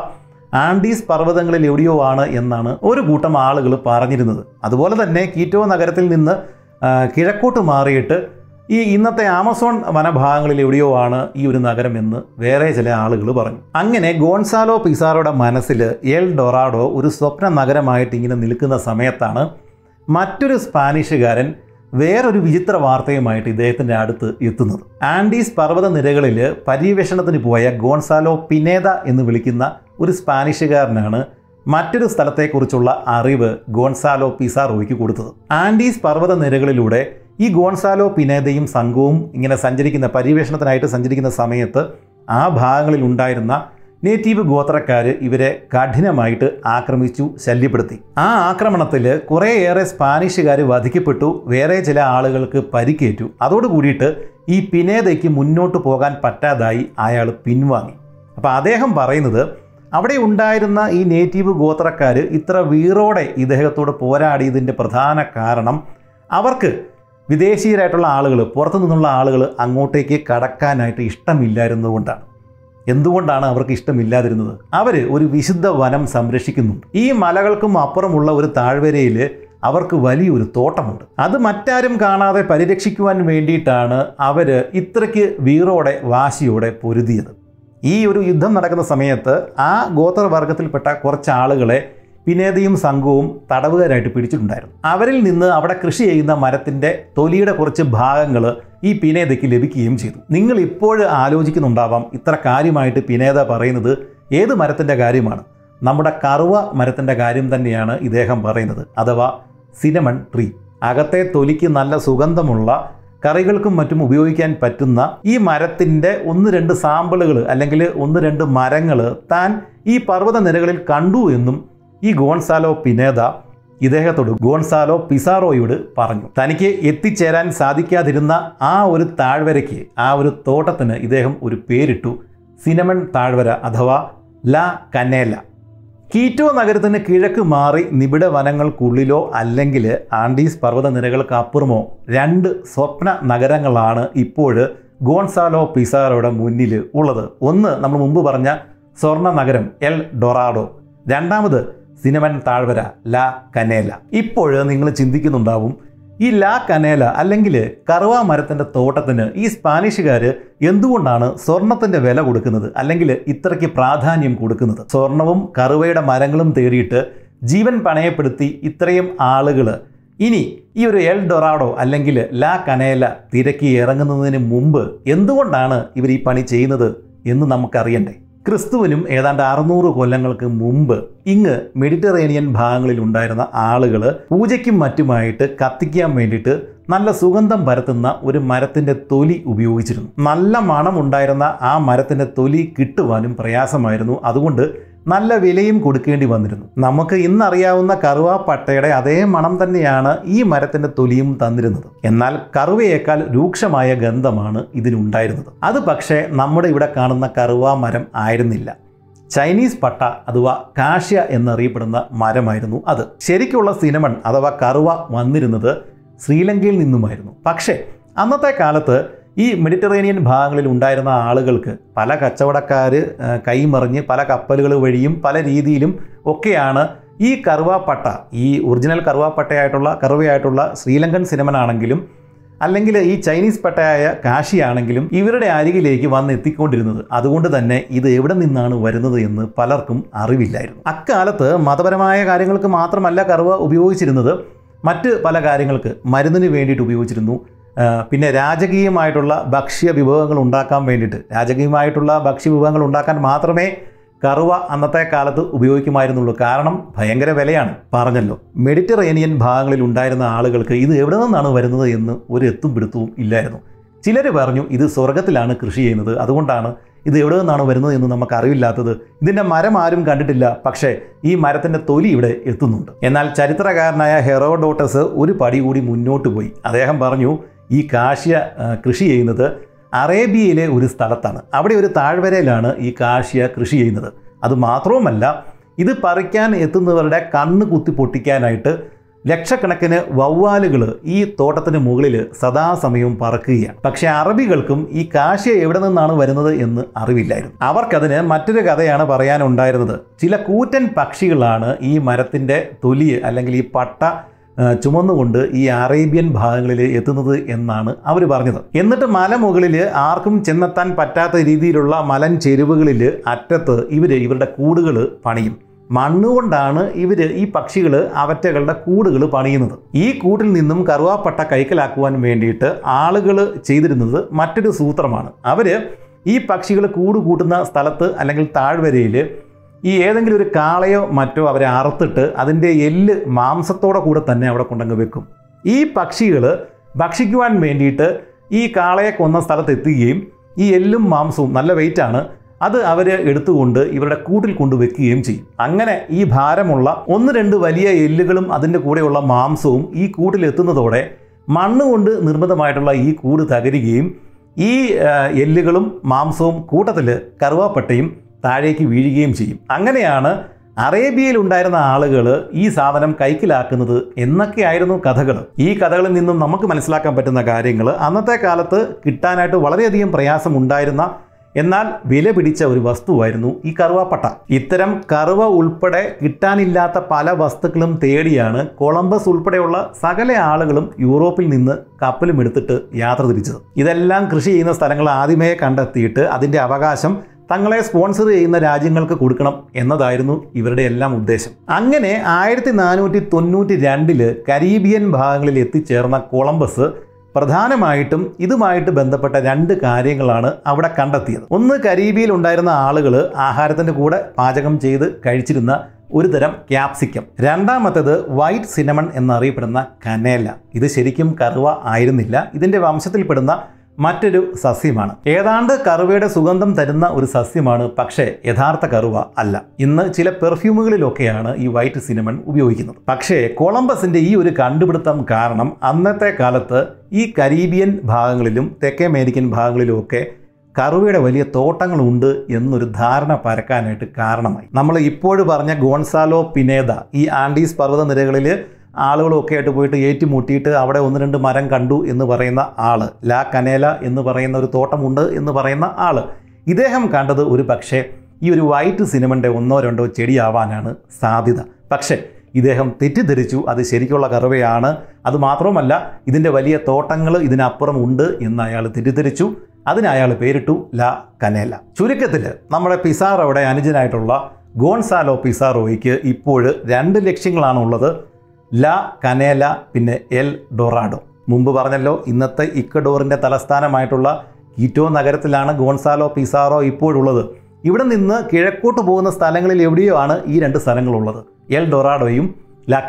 Speaker 1: ആൻഡീസ് പർവ്വതങ്ങളിൽ എവിടെയോ ആണ് എന്നാണ് ഒരു കൂട്ടം ആളുകൾ പറഞ്ഞിരുന്നത് അതുപോലെ തന്നെ കീറ്റോ നഗരത്തിൽ നിന്ന് കിഴക്കോട്ട് മാറിയിട്ട് ഈ ഇന്നത്തെ ആമസോൺ വനഭാഗങ്ങളിൽ എവിടെയോ ആണ് ഈ ഒരു നഗരം എന്ന് വേറെ ചില ആളുകൾ പറഞ്ഞു അങ്ങനെ ഗോൺസാലോ പിസാറോയുടെ മനസ്സിൽ എൽ ഡൊറാഡോ ഒരു സ്വപ്ന നഗരമായിട്ട് ഇങ്ങനെ നിൽക്കുന്ന സമയത്താണ് മറ്റൊരു സ്പാനിഷുകാരൻ വേറൊരു വിചിത്ര വാർത്തയുമായിട്ട് ഇദ്ദേഹത്തിൻ്റെ അടുത്ത് എത്തുന്നത് ആൻഡീസ് പർവ്വത നിരകളിൽ പര്യവേഷണത്തിന് പോയ ഗോൺസാലോ പിനേത എന്ന് വിളിക്കുന്ന ഒരു സ്പാനിഷുകാരനാണ് മറ്റൊരു സ്ഥലത്തെക്കുറിച്ചുള്ള അറിവ് ഗോൺസാലോ പിസാറോയ്ക്ക് കൊടുത്തത് ആൻഡീസ് പർവ്വത നിരകളിലൂടെ ഈ ഗോൺസാലോ പിനേതയും സംഘവും ഇങ്ങനെ സഞ്ചരിക്കുന്ന പര്യവേഷണത്തിനായിട്ട് സഞ്ചരിക്കുന്ന സമയത്ത് ആ ഭാഗങ്ങളിൽ ഉണ്ടായിരുന്ന നേറ്റീവ് ഗോത്രക്കാർ ഇവരെ കഠിനമായിട്ട് ആക്രമിച്ചു ശല്യപ്പെടുത്തി ആ ആക്രമണത്തിൽ കുറേയേറെ സ്പാനിഷുകാർ വധിക്കപ്പെട്ടു വേറെ ചില ആളുകൾക്ക് പരിക്കേറ്റു അതോടുകൂടിയിട്ട് ഈ പിനേതയ്ക്ക് മുന്നോട്ട് പോകാൻ പറ്റാതായി അയാൾ പിൻവാങ്ങി അപ്പോൾ അദ്ദേഹം പറയുന്നത് അവിടെ ഉണ്ടായിരുന്ന ഈ നേറ്റീവ് ഗോത്രക്കാർ ഇത്ര വീറോടെ ഇദ്ദേഹത്തോട് പോരാടിയതിൻ്റെ പ്രധാന കാരണം അവർക്ക് വിദേശീയരായിട്ടുള്ള ആളുകൾ പുറത്തു നിന്നുള്ള ആളുകൾ അങ്ങോട്ടേക്ക് കടക്കാനായിട്ട് ഇഷ്ടമില്ലായിരുന്നതുകൊണ്ടാണ് എന്തുകൊണ്ടാണ് അവർക്ക് ഇഷ്ടമില്ലാതിരുന്നത് അവർ ഒരു വിശുദ്ധ വനം സംരക്ഷിക്കുന്നുണ്ട് ഈ മലകൾക്കും അപ്പുറമുള്ള ഒരു താഴ്വരയിൽ അവർക്ക് വലിയൊരു തോട്ടമുണ്ട് അത് മറ്റാരും കാണാതെ പരിരക്ഷിക്കുവാൻ വേണ്ടിയിട്ടാണ് അവർ ഇത്രയ്ക്ക് വീറോടെ വാശിയോടെ പൊരുതിയത് ഈ ഒരു യുദ്ധം നടക്കുന്ന സമയത്ത് ആ ഗോത്രവർഗത്തിൽപ്പെട്ട കുറച്ച് ആളുകളെ വിനേതയും സംഘവും തടവുകാരായിട്ട് പിടിച്ചിട്ടുണ്ടായിരുന്നു അവരിൽ നിന്ന് അവിടെ കൃഷി ചെയ്യുന്ന മരത്തിൻ്റെ തൊലിയുടെ കുറച്ച് ഭാഗങ്ങൾ ഈ പിനേതയ്ക്ക് ലഭിക്കുകയും ചെയ്തു നിങ്ങൾ ഇപ്പോഴും ആലോചിക്കുന്നുണ്ടാവാം ഇത്ര കാര്യമായിട്ട് പിനേത പറയുന്നത് ഏത് മരത്തിൻ്റെ കാര്യമാണ് നമ്മുടെ കറുവ മരത്തിൻ്റെ കാര്യം തന്നെയാണ് ഇദ്ദേഹം പറയുന്നത് അഥവാ സിനമൺ ട്രീ അകത്തെ തൊലിക്ക് നല്ല സുഗന്ധമുള്ള കറികൾക്കും മറ്റും ഉപയോഗിക്കാൻ പറ്റുന്ന ഈ മരത്തിൻ്റെ ഒന്ന് രണ്ട് സാമ്പിളുകൾ അല്ലെങ്കിൽ ഒന്ന് രണ്ട് മരങ്ങൾ താൻ ഈ പർവ്വത നിരകളിൽ കണ്ടു എന്നും ഈ ഗോൺസാലോ പിനേത ഇദ്ദേഹത്തോട് ഗോൺസാലോ പിസാറോയോട് പറഞ്ഞു തനിക്ക് എത്തിച്ചേരാൻ സാധിക്കാതിരുന്ന ആ ഒരു താഴ്വരയ്ക്ക് ആ ഒരു തോട്ടത്തിന് ഇദ്ദേഹം ഒരു പേരിട്ടു സിനമൺ താഴ്വര അഥവാ ലാ കനേല കീറ്റോ നഗരത്തിന് കിഴക്ക് മാറി നിബിഡ വനങ്ങൾക്കുള്ളിലോ അല്ലെങ്കിൽ ആൻഡീസ് നിരകൾക്ക് അപ്പുറമോ രണ്ട് സ്വപ്ന നഗരങ്ങളാണ് ഇപ്പോൾ ഗോൺസാലോ പിസാറോയുടെ മുന്നിൽ ഉള്ളത് ഒന്ന് നമ്മൾ മുമ്പ് പറഞ്ഞ സ്വർണ്ണ നഗരം എൽ ഡൊറാഡോ രണ്ടാമത് സിനമൻ താഴ്വര ലാ കനേല ഇപ്പോൾ നിങ്ങൾ ചിന്തിക്കുന്നുണ്ടാവും ഈ ലാ കനേല അല്ലെങ്കിൽ കറുവാ മരത്തിൻ്റെ തോട്ടത്തിന് ഈ സ്പാനിഷുകാർ എന്തുകൊണ്ടാണ് സ്വർണത്തിൻ്റെ വില കൊടുക്കുന്നത് അല്ലെങ്കിൽ ഇത്രയ്ക്ക് പ്രാധാന്യം കൊടുക്കുന്നത് സ്വർണവും കറുവയുടെ മരങ്ങളും തേടിയിട്ട് ജീവൻ പണയപ്പെടുത്തി ഇത്രയും ആളുകൾ ഇനി ഈ ഒരു എൽ ഡൊറാഡോ അല്ലെങ്കിൽ ലാ കനേല തിരക്കി ഇറങ്ങുന്നതിന് മുമ്പ് എന്തുകൊണ്ടാണ് ഇവർ ഈ പണി ചെയ്യുന്നത് എന്ന് നമുക്കറിയണ്ടേ ക്രിസ്തുവിനും ഏതാണ്ട് അറുന്നൂറ് കൊല്ലങ്ങൾക്ക് മുമ്പ് ഇങ്ങ് മെഡിറ്ററേനിയൻ ഭാഗങ്ങളിൽ ഉണ്ടായിരുന്ന ആളുകൾ പൂജയ്ക്കും മറ്റുമായിട്ട് കത്തിക്കാൻ വേണ്ടിയിട്ട് നല്ല സുഗന്ധം പരത്തുന്ന ഒരു മരത്തിൻ്റെ തൊലി ഉപയോഗിച്ചിരുന്നു നല്ല മണമുണ്ടായിരുന്ന ആ മരത്തിൻ്റെ തൊലി കിട്ടുവാനും പ്രയാസമായിരുന്നു അതുകൊണ്ട് നല്ല വിലയും കൊടുക്കേണ്ടി വന്നിരുന്നു നമുക്ക് ഇന്നറിയാവുന്ന കറുവാപ്പട്ടയുടെ അതേ മണം തന്നെയാണ് ഈ മരത്തിന്റെ തൊലിയും തന്നിരുന്നത് എന്നാൽ കറുവയേക്കാൾ രൂക്ഷമായ ഗന്ധമാണ് ഇതിനുണ്ടായിരുന്നത് അത് പക്ഷേ നമ്മുടെ ഇവിടെ കാണുന്ന കറുവാ മരം ആയിരുന്നില്ല ചൈനീസ് പട്ട അഥവാ കാഷ്യ എന്നറിയപ്പെടുന്ന മരമായിരുന്നു അത് ശരിക്കുള്ള സിനമൺ അഥവാ കറുവ വന്നിരുന്നത് ശ്രീലങ്കയിൽ നിന്നുമായിരുന്നു പക്ഷേ അന്നത്തെ കാലത്ത് ഈ മെഡിറ്ററേനിയൻ ഭാഗങ്ങളിൽ ഉണ്ടായിരുന്ന ആളുകൾക്ക് പല കച്ചവടക്കാർ കൈമറിഞ്ഞ് പല കപ്പലുകൾ വഴിയും പല രീതിയിലും ഒക്കെയാണ് ഈ കറുവാപ്പട്ട ഈ ഒറിജിനൽ കറുവാപ്പട്ടയായിട്ടുള്ള കറുവയായിട്ടുള്ള ശ്രീലങ്കൻ സിനിമനാണെങ്കിലും അല്ലെങ്കിൽ ഈ ചൈനീസ് പട്ടയായ കാശിയാണെങ്കിലും ഇവരുടെ അരികിലേക്ക് എത്തിക്കൊണ്ടിരുന്നത് അതുകൊണ്ട് തന്നെ ഇത് എവിടെ നിന്നാണ് വരുന്നത് എന്ന് പലർക്കും അറിവില്ലായിരുന്നു അക്കാലത്ത് മതപരമായ കാര്യങ്ങൾക്ക് മാത്രമല്ല കറുവ ഉപയോഗിച്ചിരുന്നത് മറ്റ് പല കാര്യങ്ങൾക്ക് മരുന്നിന് വേണ്ടിയിട്ട് ഉപയോഗിച്ചിരുന്നു പിന്നെ രാജകീയമായിട്ടുള്ള ഭക്ഷ്യ വിഭവങ്ങൾ ഉണ്ടാക്കാൻ വേണ്ടിയിട്ട് രാജകീയമായിട്ടുള്ള ഭക്ഷ്യ വിഭവങ്ങൾ ഉണ്ടാക്കാൻ മാത്രമേ കറുവ അന്നത്തെ കാലത്ത് ഉപയോഗിക്കുമായിരുന്നുള്ളൂ കാരണം ഭയങ്കര വിലയാണ് പറഞ്ഞല്ലോ മെഡിറ്ററേനിയൻ ഭാഗങ്ങളിൽ ഉണ്ടായിരുന്ന ആളുകൾക്ക് ഇത് എവിടെ നിന്നാണ് വരുന്നത് എന്ന് ഒരു എത്തും പിടുത്തവും ഇല്ലായിരുന്നു ചിലർ പറഞ്ഞു ഇത് സ്വർഗത്തിലാണ് കൃഷി ചെയ്യുന്നത് അതുകൊണ്ടാണ് ഇത് എവിടെ നിന്നാണ് വരുന്നത് എന്ന് നമുക്കറിവില്ലാത്തത് ഇതിൻ്റെ മരം ആരും കണ്ടിട്ടില്ല പക്ഷേ ഈ മരത്തിൻ്റെ തൊലി ഇവിടെ എത്തുന്നുണ്ട് എന്നാൽ ചരിത്രകാരനായ ഹെറോഡോട്ടസ് ഒരു പടി കൂടി മുന്നോട്ട് പോയി അദ്ദേഹം പറഞ്ഞു ഈ കാർഷിക കൃഷി ചെയ്യുന്നത് അറേബ്യയിലെ ഒരു സ്ഥലത്താണ് അവിടെ ഒരു താഴ്വരയിലാണ് ഈ കാർഷിക കൃഷി ചെയ്യുന്നത് അത് മാത്രവുമല്ല ഇത് പറിക്കാൻ എത്തുന്നവരുടെ കണ്ണ് കുത്തി പൊട്ടിക്കാനായിട്ട് ലക്ഷക്കണക്കിന് വവ്വാലുകൾ ഈ തോട്ടത്തിന് മുകളിൽ സദാസമയവും പറക്കുകയാണ് പക്ഷേ അറബികൾക്കും ഈ കാശിയ എവിടെ നിന്നാണ് വരുന്നത് എന്ന് അറിവില്ലായിരുന്നു അവർക്കതിന് മറ്റൊരു കഥയാണ് പറയാനുണ്ടായിരുന്നത് ചില കൂറ്റൻ പക്ഷികളാണ് ഈ മരത്തിൻ്റെ തൊലി അല്ലെങ്കിൽ ഈ പട്ട ചുമന്നുകൊണ്ട് ഈ അറേബ്യൻ ഭാഗങ്ങളിൽ എത്തുന്നത് എന്നാണ് അവർ പറഞ്ഞത് എന്നിട്ട് മലമുകളിൽ ആർക്കും ചെന്നെത്താൻ പറ്റാത്ത രീതിയിലുള്ള മലൻ ചെരുവുകളിൽ അറ്റത്ത് ഇവർ ഇവരുടെ കൂടുകൾ പണിയും മണ്ണുകൊണ്ടാണ് ഇവർ ഈ പക്ഷികൾ അവറ്റകളുടെ കൂടുകൾ പണിയുന്നത് ഈ കൂട്ടിൽ നിന്നും കറുവാപ്പട്ട കൈക്കലാക്കുവാൻ വേണ്ടിയിട്ട് ആളുകൾ ചെയ്തിരുന്നത് മറ്റൊരു സൂത്രമാണ് അവർ ഈ പക്ഷികൾ കൂട് കൂട്ടുന്ന സ്ഥലത്ത് അല്ലെങ്കിൽ താഴ്വരയിൽ ഈ ഏതെങ്കിലും ഒരു കാളയോ മറ്റോ അവരെ അറുത്തിട്ട് അതിൻ്റെ എല്ല് മാംസത്തോടെ കൂടെ തന്നെ അവിടെ കൊണ്ടങ്ങ് വെക്കും ഈ പക്ഷികൾ ഭക്ഷിക്കുവാൻ വേണ്ടിയിട്ട് ഈ കാളയെ കൊന്ന സ്ഥലത്ത് എത്തുകയും ഈ എല്ലും മാംസവും നല്ല വെയിറ്റാണ് അത് അവർ എടുത്തുകൊണ്ട് ഇവരുടെ കൂട്ടിൽ കൊണ്ടുവെക്കുകയും വെക്കുകയും ചെയ്യും അങ്ങനെ ഈ ഭാരമുള്ള ഒന്ന് രണ്ട് വലിയ എല്ലുകളും അതിൻ്റെ കൂടെയുള്ള മാംസവും ഈ കൂട്ടിലെത്തുന്നതോടെ മണ്ണ് കൊണ്ട് നിർമ്മിതമായിട്ടുള്ള ഈ കൂട് തകരുകയും ഈ എല്ലുകളും മാംസവും കൂട്ടത്തിൽ കറുവാപ്പട്ടയും താഴേക്ക് വീഴുകയും ചെയ്യും അങ്ങനെയാണ് അറേബ്യയിൽ ഉണ്ടായിരുന്ന ആളുകൾ ഈ സാധനം കൈക്കിലാക്കുന്നത് എന്നൊക്കെയായിരുന്നു കഥകൾ ഈ കഥകളിൽ നിന്നും നമുക്ക് മനസ്സിലാക്കാൻ പറ്റുന്ന കാര്യങ്ങൾ അന്നത്തെ കാലത്ത് കിട്ടാനായിട്ട് വളരെയധികം പ്രയാസമുണ്ടായിരുന്ന എന്നാൽ വില പിടിച്ച ഒരു വസ്തുവായിരുന്നു ഈ കറുവാപ്പട്ട ഇത്തരം കറുവ ഉൾപ്പെടെ കിട്ടാനില്ലാത്ത പല വസ്തുക്കളും തേടിയാണ് കൊളംബസ് ഉൾപ്പെടെയുള്ള സകല ആളുകളും യൂറോപ്പിൽ നിന്ന് കപ്പലും എടുത്തിട്ട് യാത്ര തിരിച്ചത് ഇതെല്ലാം കൃഷി ചെയ്യുന്ന സ്ഥലങ്ങൾ ആദ്യമേ കണ്ടെത്തിയിട്ട് അതിൻ്റെ അവകാശം തങ്ങളെ സ്പോൺസർ ചെയ്യുന്ന രാജ്യങ്ങൾക്ക് കൊടുക്കണം എന്നതായിരുന്നു ഇവരുടെ എല്ലാം ഉദ്ദേശം അങ്ങനെ ആയിരത്തി നാനൂറ്റി തൊണ്ണൂറ്റി രണ്ടില് കരീബിയൻ ഭാഗങ്ങളിൽ എത്തിച്ചേർന്ന കൊളംബസ് പ്രധാനമായിട്ടും ഇതുമായിട്ട് ബന്ധപ്പെട്ട രണ്ട് കാര്യങ്ങളാണ് അവിടെ കണ്ടെത്തിയത് ഒന്ന് കരീബിയിൽ ഉണ്ടായിരുന്ന ആളുകൾ ആഹാരത്തിൻ്റെ കൂടെ പാചകം ചെയ്ത് കഴിച്ചിരുന്ന ഒരു തരം ക്യാപ്സിക്കം രണ്ടാമത്തേത് വൈറ്റ് സിനമൺ എന്നറിയപ്പെടുന്ന കനേല ഇത് ശരിക്കും കറുവ ആയിരുന്നില്ല ഇതിൻ്റെ വംശത്തിൽപ്പെടുന്ന മറ്റൊരു സസ്യമാണ് ഏതാണ്ട് കറുവയുടെ സുഗന്ധം തരുന്ന ഒരു സസ്യമാണ് പക്ഷേ യഥാർത്ഥ കറുവ അല്ല ഇന്ന് ചില പെർഫ്യൂമുകളിലൊക്കെയാണ് ഈ വൈറ്റ് സിനിമൺ ഉപയോഗിക്കുന്നത് പക്ഷേ കൊളംബസിന്റെ ഈ ഒരു കണ്ടുപിടുത്തം കാരണം അന്നത്തെ കാലത്ത് ഈ കരീബിയൻ ഭാഗങ്ങളിലും തെക്കേ അമേരിക്കൻ ഭാഗങ്ങളിലുമൊക്കെ കറുവയുടെ വലിയ തോട്ടങ്ങളുണ്ട് എന്നൊരു ധാരണ പരക്കാനായിട്ട് കാരണമായി നമ്മൾ ഇപ്പോഴും പറഞ്ഞ ഗോൺസാലോ പിനേദ ഈ ആൻഡീസ് പർവ്വത നിരകളിൽ ആളുകളും ഒക്കെ ആയിട്ട് പോയിട്ട് ഏറ്റുമുട്ടിയിട്ട് അവിടെ ഒന്ന് രണ്ട് മരം കണ്ടു എന്ന് പറയുന്ന ആൾ ലാ കനേല എന്ന് പറയുന്ന ഒരു തോട്ടമുണ്ട് എന്ന് പറയുന്ന ആൾ ഇദ്ദേഹം കണ്ടത് ഒരു പക്ഷേ ഈ ഒരു വൈറ്റ് സിനിമൻ്റെ ഒന്നോ രണ്ടോ ചെടിയാവാനാണ് സാധ്യത പക്ഷേ ഇദ്ദേഹം തെറ്റിദ്ധരിച്ചു അത് ശരിക്കുള്ള കറവയാണ് അതുമാത്രവുമല്ല ഇതിൻ്റെ വലിയ തോട്ടങ്ങൾ ഇതിനപ്പുറം ഉണ്ട് എന്ന് അയാൾ തെറ്റിദ്ധരിച്ചു അതിന് അയാൾ പേരിട്ടു ലാ കനേല ചുരുക്കത്തിൽ നമ്മുടെ പിസാറോയുടെ അനുജനായിട്ടുള്ള ഗോൺസാലോ പിസാറോയ്ക്ക് ഇപ്പോൾ രണ്ട് ലക്ഷ്യങ്ങളാണുള്ളത് ല കനേല പിന്നെ എൽ ഡൊറാഡോ മുമ്പ് പറഞ്ഞല്ലോ ഇന്നത്തെ ഇക്കഡോറിൻ്റെ തലസ്ഥാനമായിട്ടുള്ള കീറ്റോ നഗരത്തിലാണ് ഗോൺസാലോ പിസാറോ ഇപ്പോഴുള്ളത് ഇവിടെ നിന്ന് കിഴക്കോട്ട് പോകുന്ന സ്ഥലങ്ങളിൽ എവിടെയോ ആണ് ഈ രണ്ട് സ്ഥലങ്ങളുള്ളത് എൽ ഡൊറാഡോയും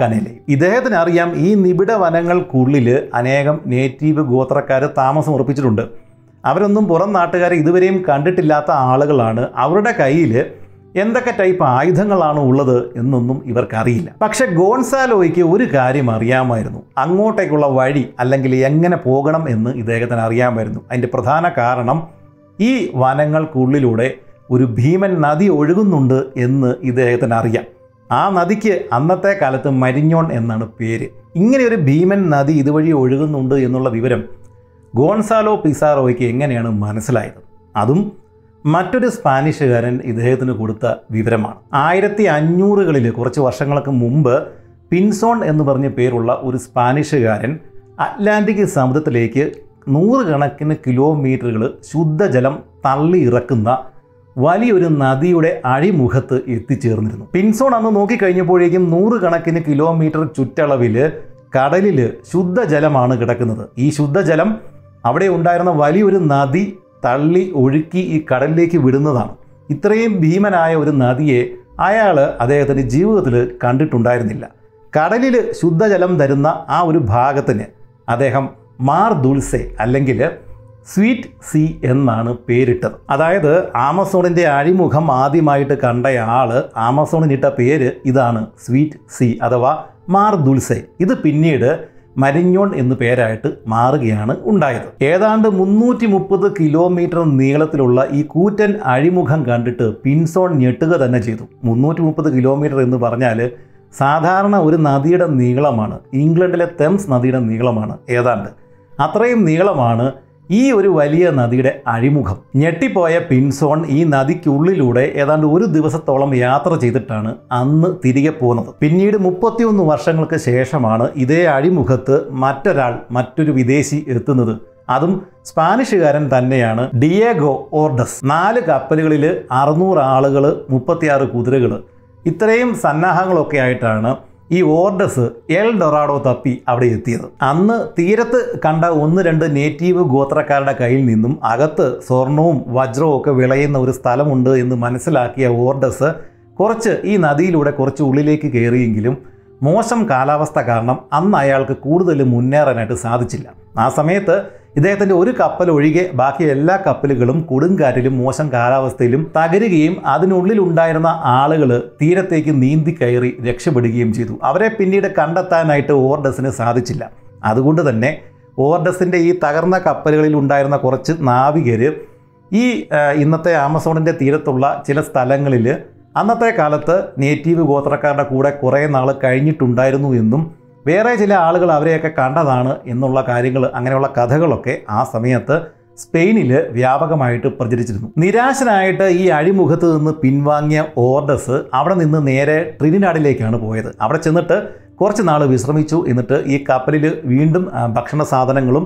Speaker 1: കനേലയും ഇദ്ദേഹത്തിന് അറിയാം ഈ നിബിഡ വനങ്ങൾക്കുള്ളിൽ അനേകം നേറ്റീവ് ഗോത്രക്കാർ താമസം ഉറപ്പിച്ചിട്ടുണ്ട് അവരൊന്നും പുറം നാട്ടുകാരെ ഇതുവരെയും കണ്ടിട്ടില്ലാത്ത ആളുകളാണ് അവരുടെ കയ്യിൽ എന്തൊക്കെ ടൈപ്പ് ആയുധങ്ങളാണ് ഉള്ളത് എന്നൊന്നും ഇവർക്കറിയില്ല പക്ഷെ ഗോൺസാലോയ്ക്ക് ഒരു കാര്യം അറിയാമായിരുന്നു അങ്ങോട്ടേക്കുള്ള വഴി അല്ലെങ്കിൽ എങ്ങനെ പോകണം എന്ന് ഇദ്ദേഹത്തിന് അറിയാമായിരുന്നു അതിൻ്റെ പ്രധാന കാരണം ഈ വനങ്ങൾക്കുള്ളിലൂടെ ഒരു ഭീമൻ നദി ഒഴുകുന്നുണ്ട് എന്ന് ഇദ്ദേഹത്തിന് അറിയാം ആ നദിക്ക് അന്നത്തെ കാലത്ത് മരിഞ്ഞോൺ എന്നാണ് പേര് ഇങ്ങനെ ഒരു ഭീമൻ നദി ഇതുവഴി ഒഴുകുന്നുണ്ട് എന്നുള്ള വിവരം ഗോൺസാലോ പിസാറോയ്ക്ക് എങ്ങനെയാണ് മനസ്സിലായത് അതും മറ്റൊരു സ്പാനിഷുകാരൻ ഇദ്ദേഹത്തിന് കൊടുത്ത വിവരമാണ് ആയിരത്തി അഞ്ഞൂറുകളിൽ കുറച്ച് വർഷങ്ങൾക്ക് മുമ്പ് പിൻസോൺ എന്ന് പറഞ്ഞ പേരുള്ള ഒരു സ്പാനിഷുകാരൻ അറ്റ്ലാന്റിക് സമുദ്രത്തിലേക്ക് നൂറുകണക്കിന് കിലോമീറ്ററുകൾ ശുദ്ധജലം തള്ളി ഇറക്കുന്ന വലിയൊരു നദിയുടെ അഴിമുഖത്ത് എത്തിച്ചേർന്നിരുന്നു പിൻസോൺ അന്ന് നോക്കിക്കഴിഞ്ഞപ്പോഴേക്കും നൂറുകണക്കിന് കിലോമീറ്റർ ചുറ്റളവിൽ കടലിൽ ശുദ്ധജലമാണ് കിടക്കുന്നത് ഈ ശുദ്ധജലം അവിടെ ഉണ്ടായിരുന്ന വലിയൊരു നദി തള്ളി ഒഴുക്കി ഈ കടലിലേക്ക് വിടുന്നതാണ് ഇത്രയും ഭീമനായ ഒരു നദിയെ അയാൾ അദ്ദേഹത്തിൻ്റെ ജീവിതത്തിൽ കണ്ടിട്ടുണ്ടായിരുന്നില്ല കടലിൽ ശുദ്ധജലം തരുന്ന ആ ഒരു ഭാഗത്തിന് അദ്ദേഹം മാർ ദുൽസെ അല്ലെങ്കിൽ സ്വീറ്റ് സി എന്നാണ് പേരിട്ടത് അതായത് ആമസോണിൻ്റെ അഴിമുഖം ആദ്യമായിട്ട് കണ്ടയാൾ ആമസോണിനിട്ട പേര് ഇതാണ് സ്വീറ്റ് സി അഥവാ മാർ ദുൽസെ ഇത് പിന്നീട് മരിഞ്ഞോൺ എന്നു പേരായിട്ട് മാറുകയാണ് ഉണ്ടായത് ഏതാണ്ട് മുന്നൂറ്റി മുപ്പത് കിലോമീറ്റർ നീളത്തിലുള്ള ഈ കൂറ്റൻ അഴിമുഖം കണ്ടിട്ട് പിൻസോൺ ഞെട്ടുക തന്നെ ചെയ്തു മുന്നൂറ്റി മുപ്പത് കിലോമീറ്റർ എന്ന് പറഞ്ഞാൽ സാധാരണ ഒരു നദിയുടെ നീളമാണ് ഇംഗ്ലണ്ടിലെ തെംസ് നദിയുടെ നീളമാണ് ഏതാണ്ട് അത്രയും നീളമാണ് ഈ ഒരു വലിയ നദിയുടെ അഴിമുഖം ഞെട്ടിപ്പോയ പിൻസോൺ ഈ നദിക്കുള്ളിലൂടെ ഏതാണ്ട് ഒരു ദിവസത്തോളം യാത്ര ചെയ്തിട്ടാണ് അന്ന് തിരികെ പോകുന്നത് പിന്നീട് മുപ്പത്തിയൊന്ന് വർഷങ്ങൾക്ക് ശേഷമാണ് ഇതേ അഴിമുഖത്ത് മറ്റൊരാൾ മറ്റൊരു വിദേശി എത്തുന്നത് അതും സ്പാനിഷുകാരൻ തന്നെയാണ് ഡിയേഗോ ഓർഡസ് നാല് കപ്പലുകളിൽ അറുന്നൂറ് ആളുകൾ മുപ്പത്തിയാറ് കുതിരകൾ ഇത്രയും സന്നാഹങ്ങളൊക്കെ ആയിട്ടാണ് ഈ ഓർഡസ് എൽ ഡൊറാഡോ തപ്പി അവിടെ എത്തിയത് അന്ന് തീരത്ത് കണ്ട ഒന്ന് രണ്ട് നേറ്റീവ് ഗോത്രക്കാരുടെ കയ്യിൽ നിന്നും അകത്ത് സ്വർണവും വജ്രവും ഒക്കെ വിളയുന്ന ഒരു സ്ഥലമുണ്ട് എന്ന് മനസ്സിലാക്കിയ ഓർഡസ് കുറച്ച് ഈ നദിയിലൂടെ കുറച്ച് ഉള്ളിലേക്ക് കയറിയെങ്കിലും മോശം കാലാവസ്ഥ കാരണം അന്ന് അയാൾക്ക് കൂടുതൽ മുന്നേറാനായിട്ട് സാധിച്ചില്ല ആ സമയത്ത് ഇദ്ദേഹത്തിന്റെ ഒരു കപ്പൽ ഒഴികെ ബാക്കി എല്ലാ കപ്പലുകളും കൊടുങ്കാറ്റിലും മോശം കാലാവസ്ഥയിലും തകരുകയും അതിനുള്ളിലുണ്ടായിരുന്ന ആളുകൾ തീരത്തേക്ക് നീന്തി കയറി രക്ഷപ്പെടുകയും ചെയ്തു അവരെ പിന്നീട് കണ്ടെത്താനായിട്ട് ഓർഡസിന് സാധിച്ചില്ല അതുകൊണ്ട് തന്നെ ഓർഡസിൻ്റെ ഈ തകർന്ന കപ്പലുകളിൽ ഉണ്ടായിരുന്ന കുറച്ച് നാവികർ ഈ ഇന്നത്തെ ആമസോണിൻ്റെ തീരത്തുള്ള ചില സ്ഥലങ്ങളിൽ അന്നത്തെ കാലത്ത് നേറ്റീവ് ഗോത്രക്കാരുടെ കൂടെ കുറേ നാൾ കഴിഞ്ഞിട്ടുണ്ടായിരുന്നു എന്നും വേറെ ചില ആളുകൾ അവരെയൊക്കെ കണ്ടതാണ് എന്നുള്ള കാര്യങ്ങൾ അങ്ങനെയുള്ള കഥകളൊക്കെ ആ സമയത്ത് സ്പെയിനിൽ വ്യാപകമായിട്ട് പ്രചരിച്ചിരുന്നു നിരാശനായിട്ട് ഈ അഴിമുഖത്ത് നിന്ന് പിൻവാങ്ങിയ ഓർഡേഴ്സ് അവിടെ നിന്ന് നേരെ ട്രിനിനാടിലേക്കാണ് പോയത് അവിടെ ചെന്നിട്ട് കുറച്ച് നാൾ വിശ്രമിച്ചു എന്നിട്ട് ഈ കപ്പലിൽ വീണ്ടും ഭക്ഷണ സാധനങ്ങളും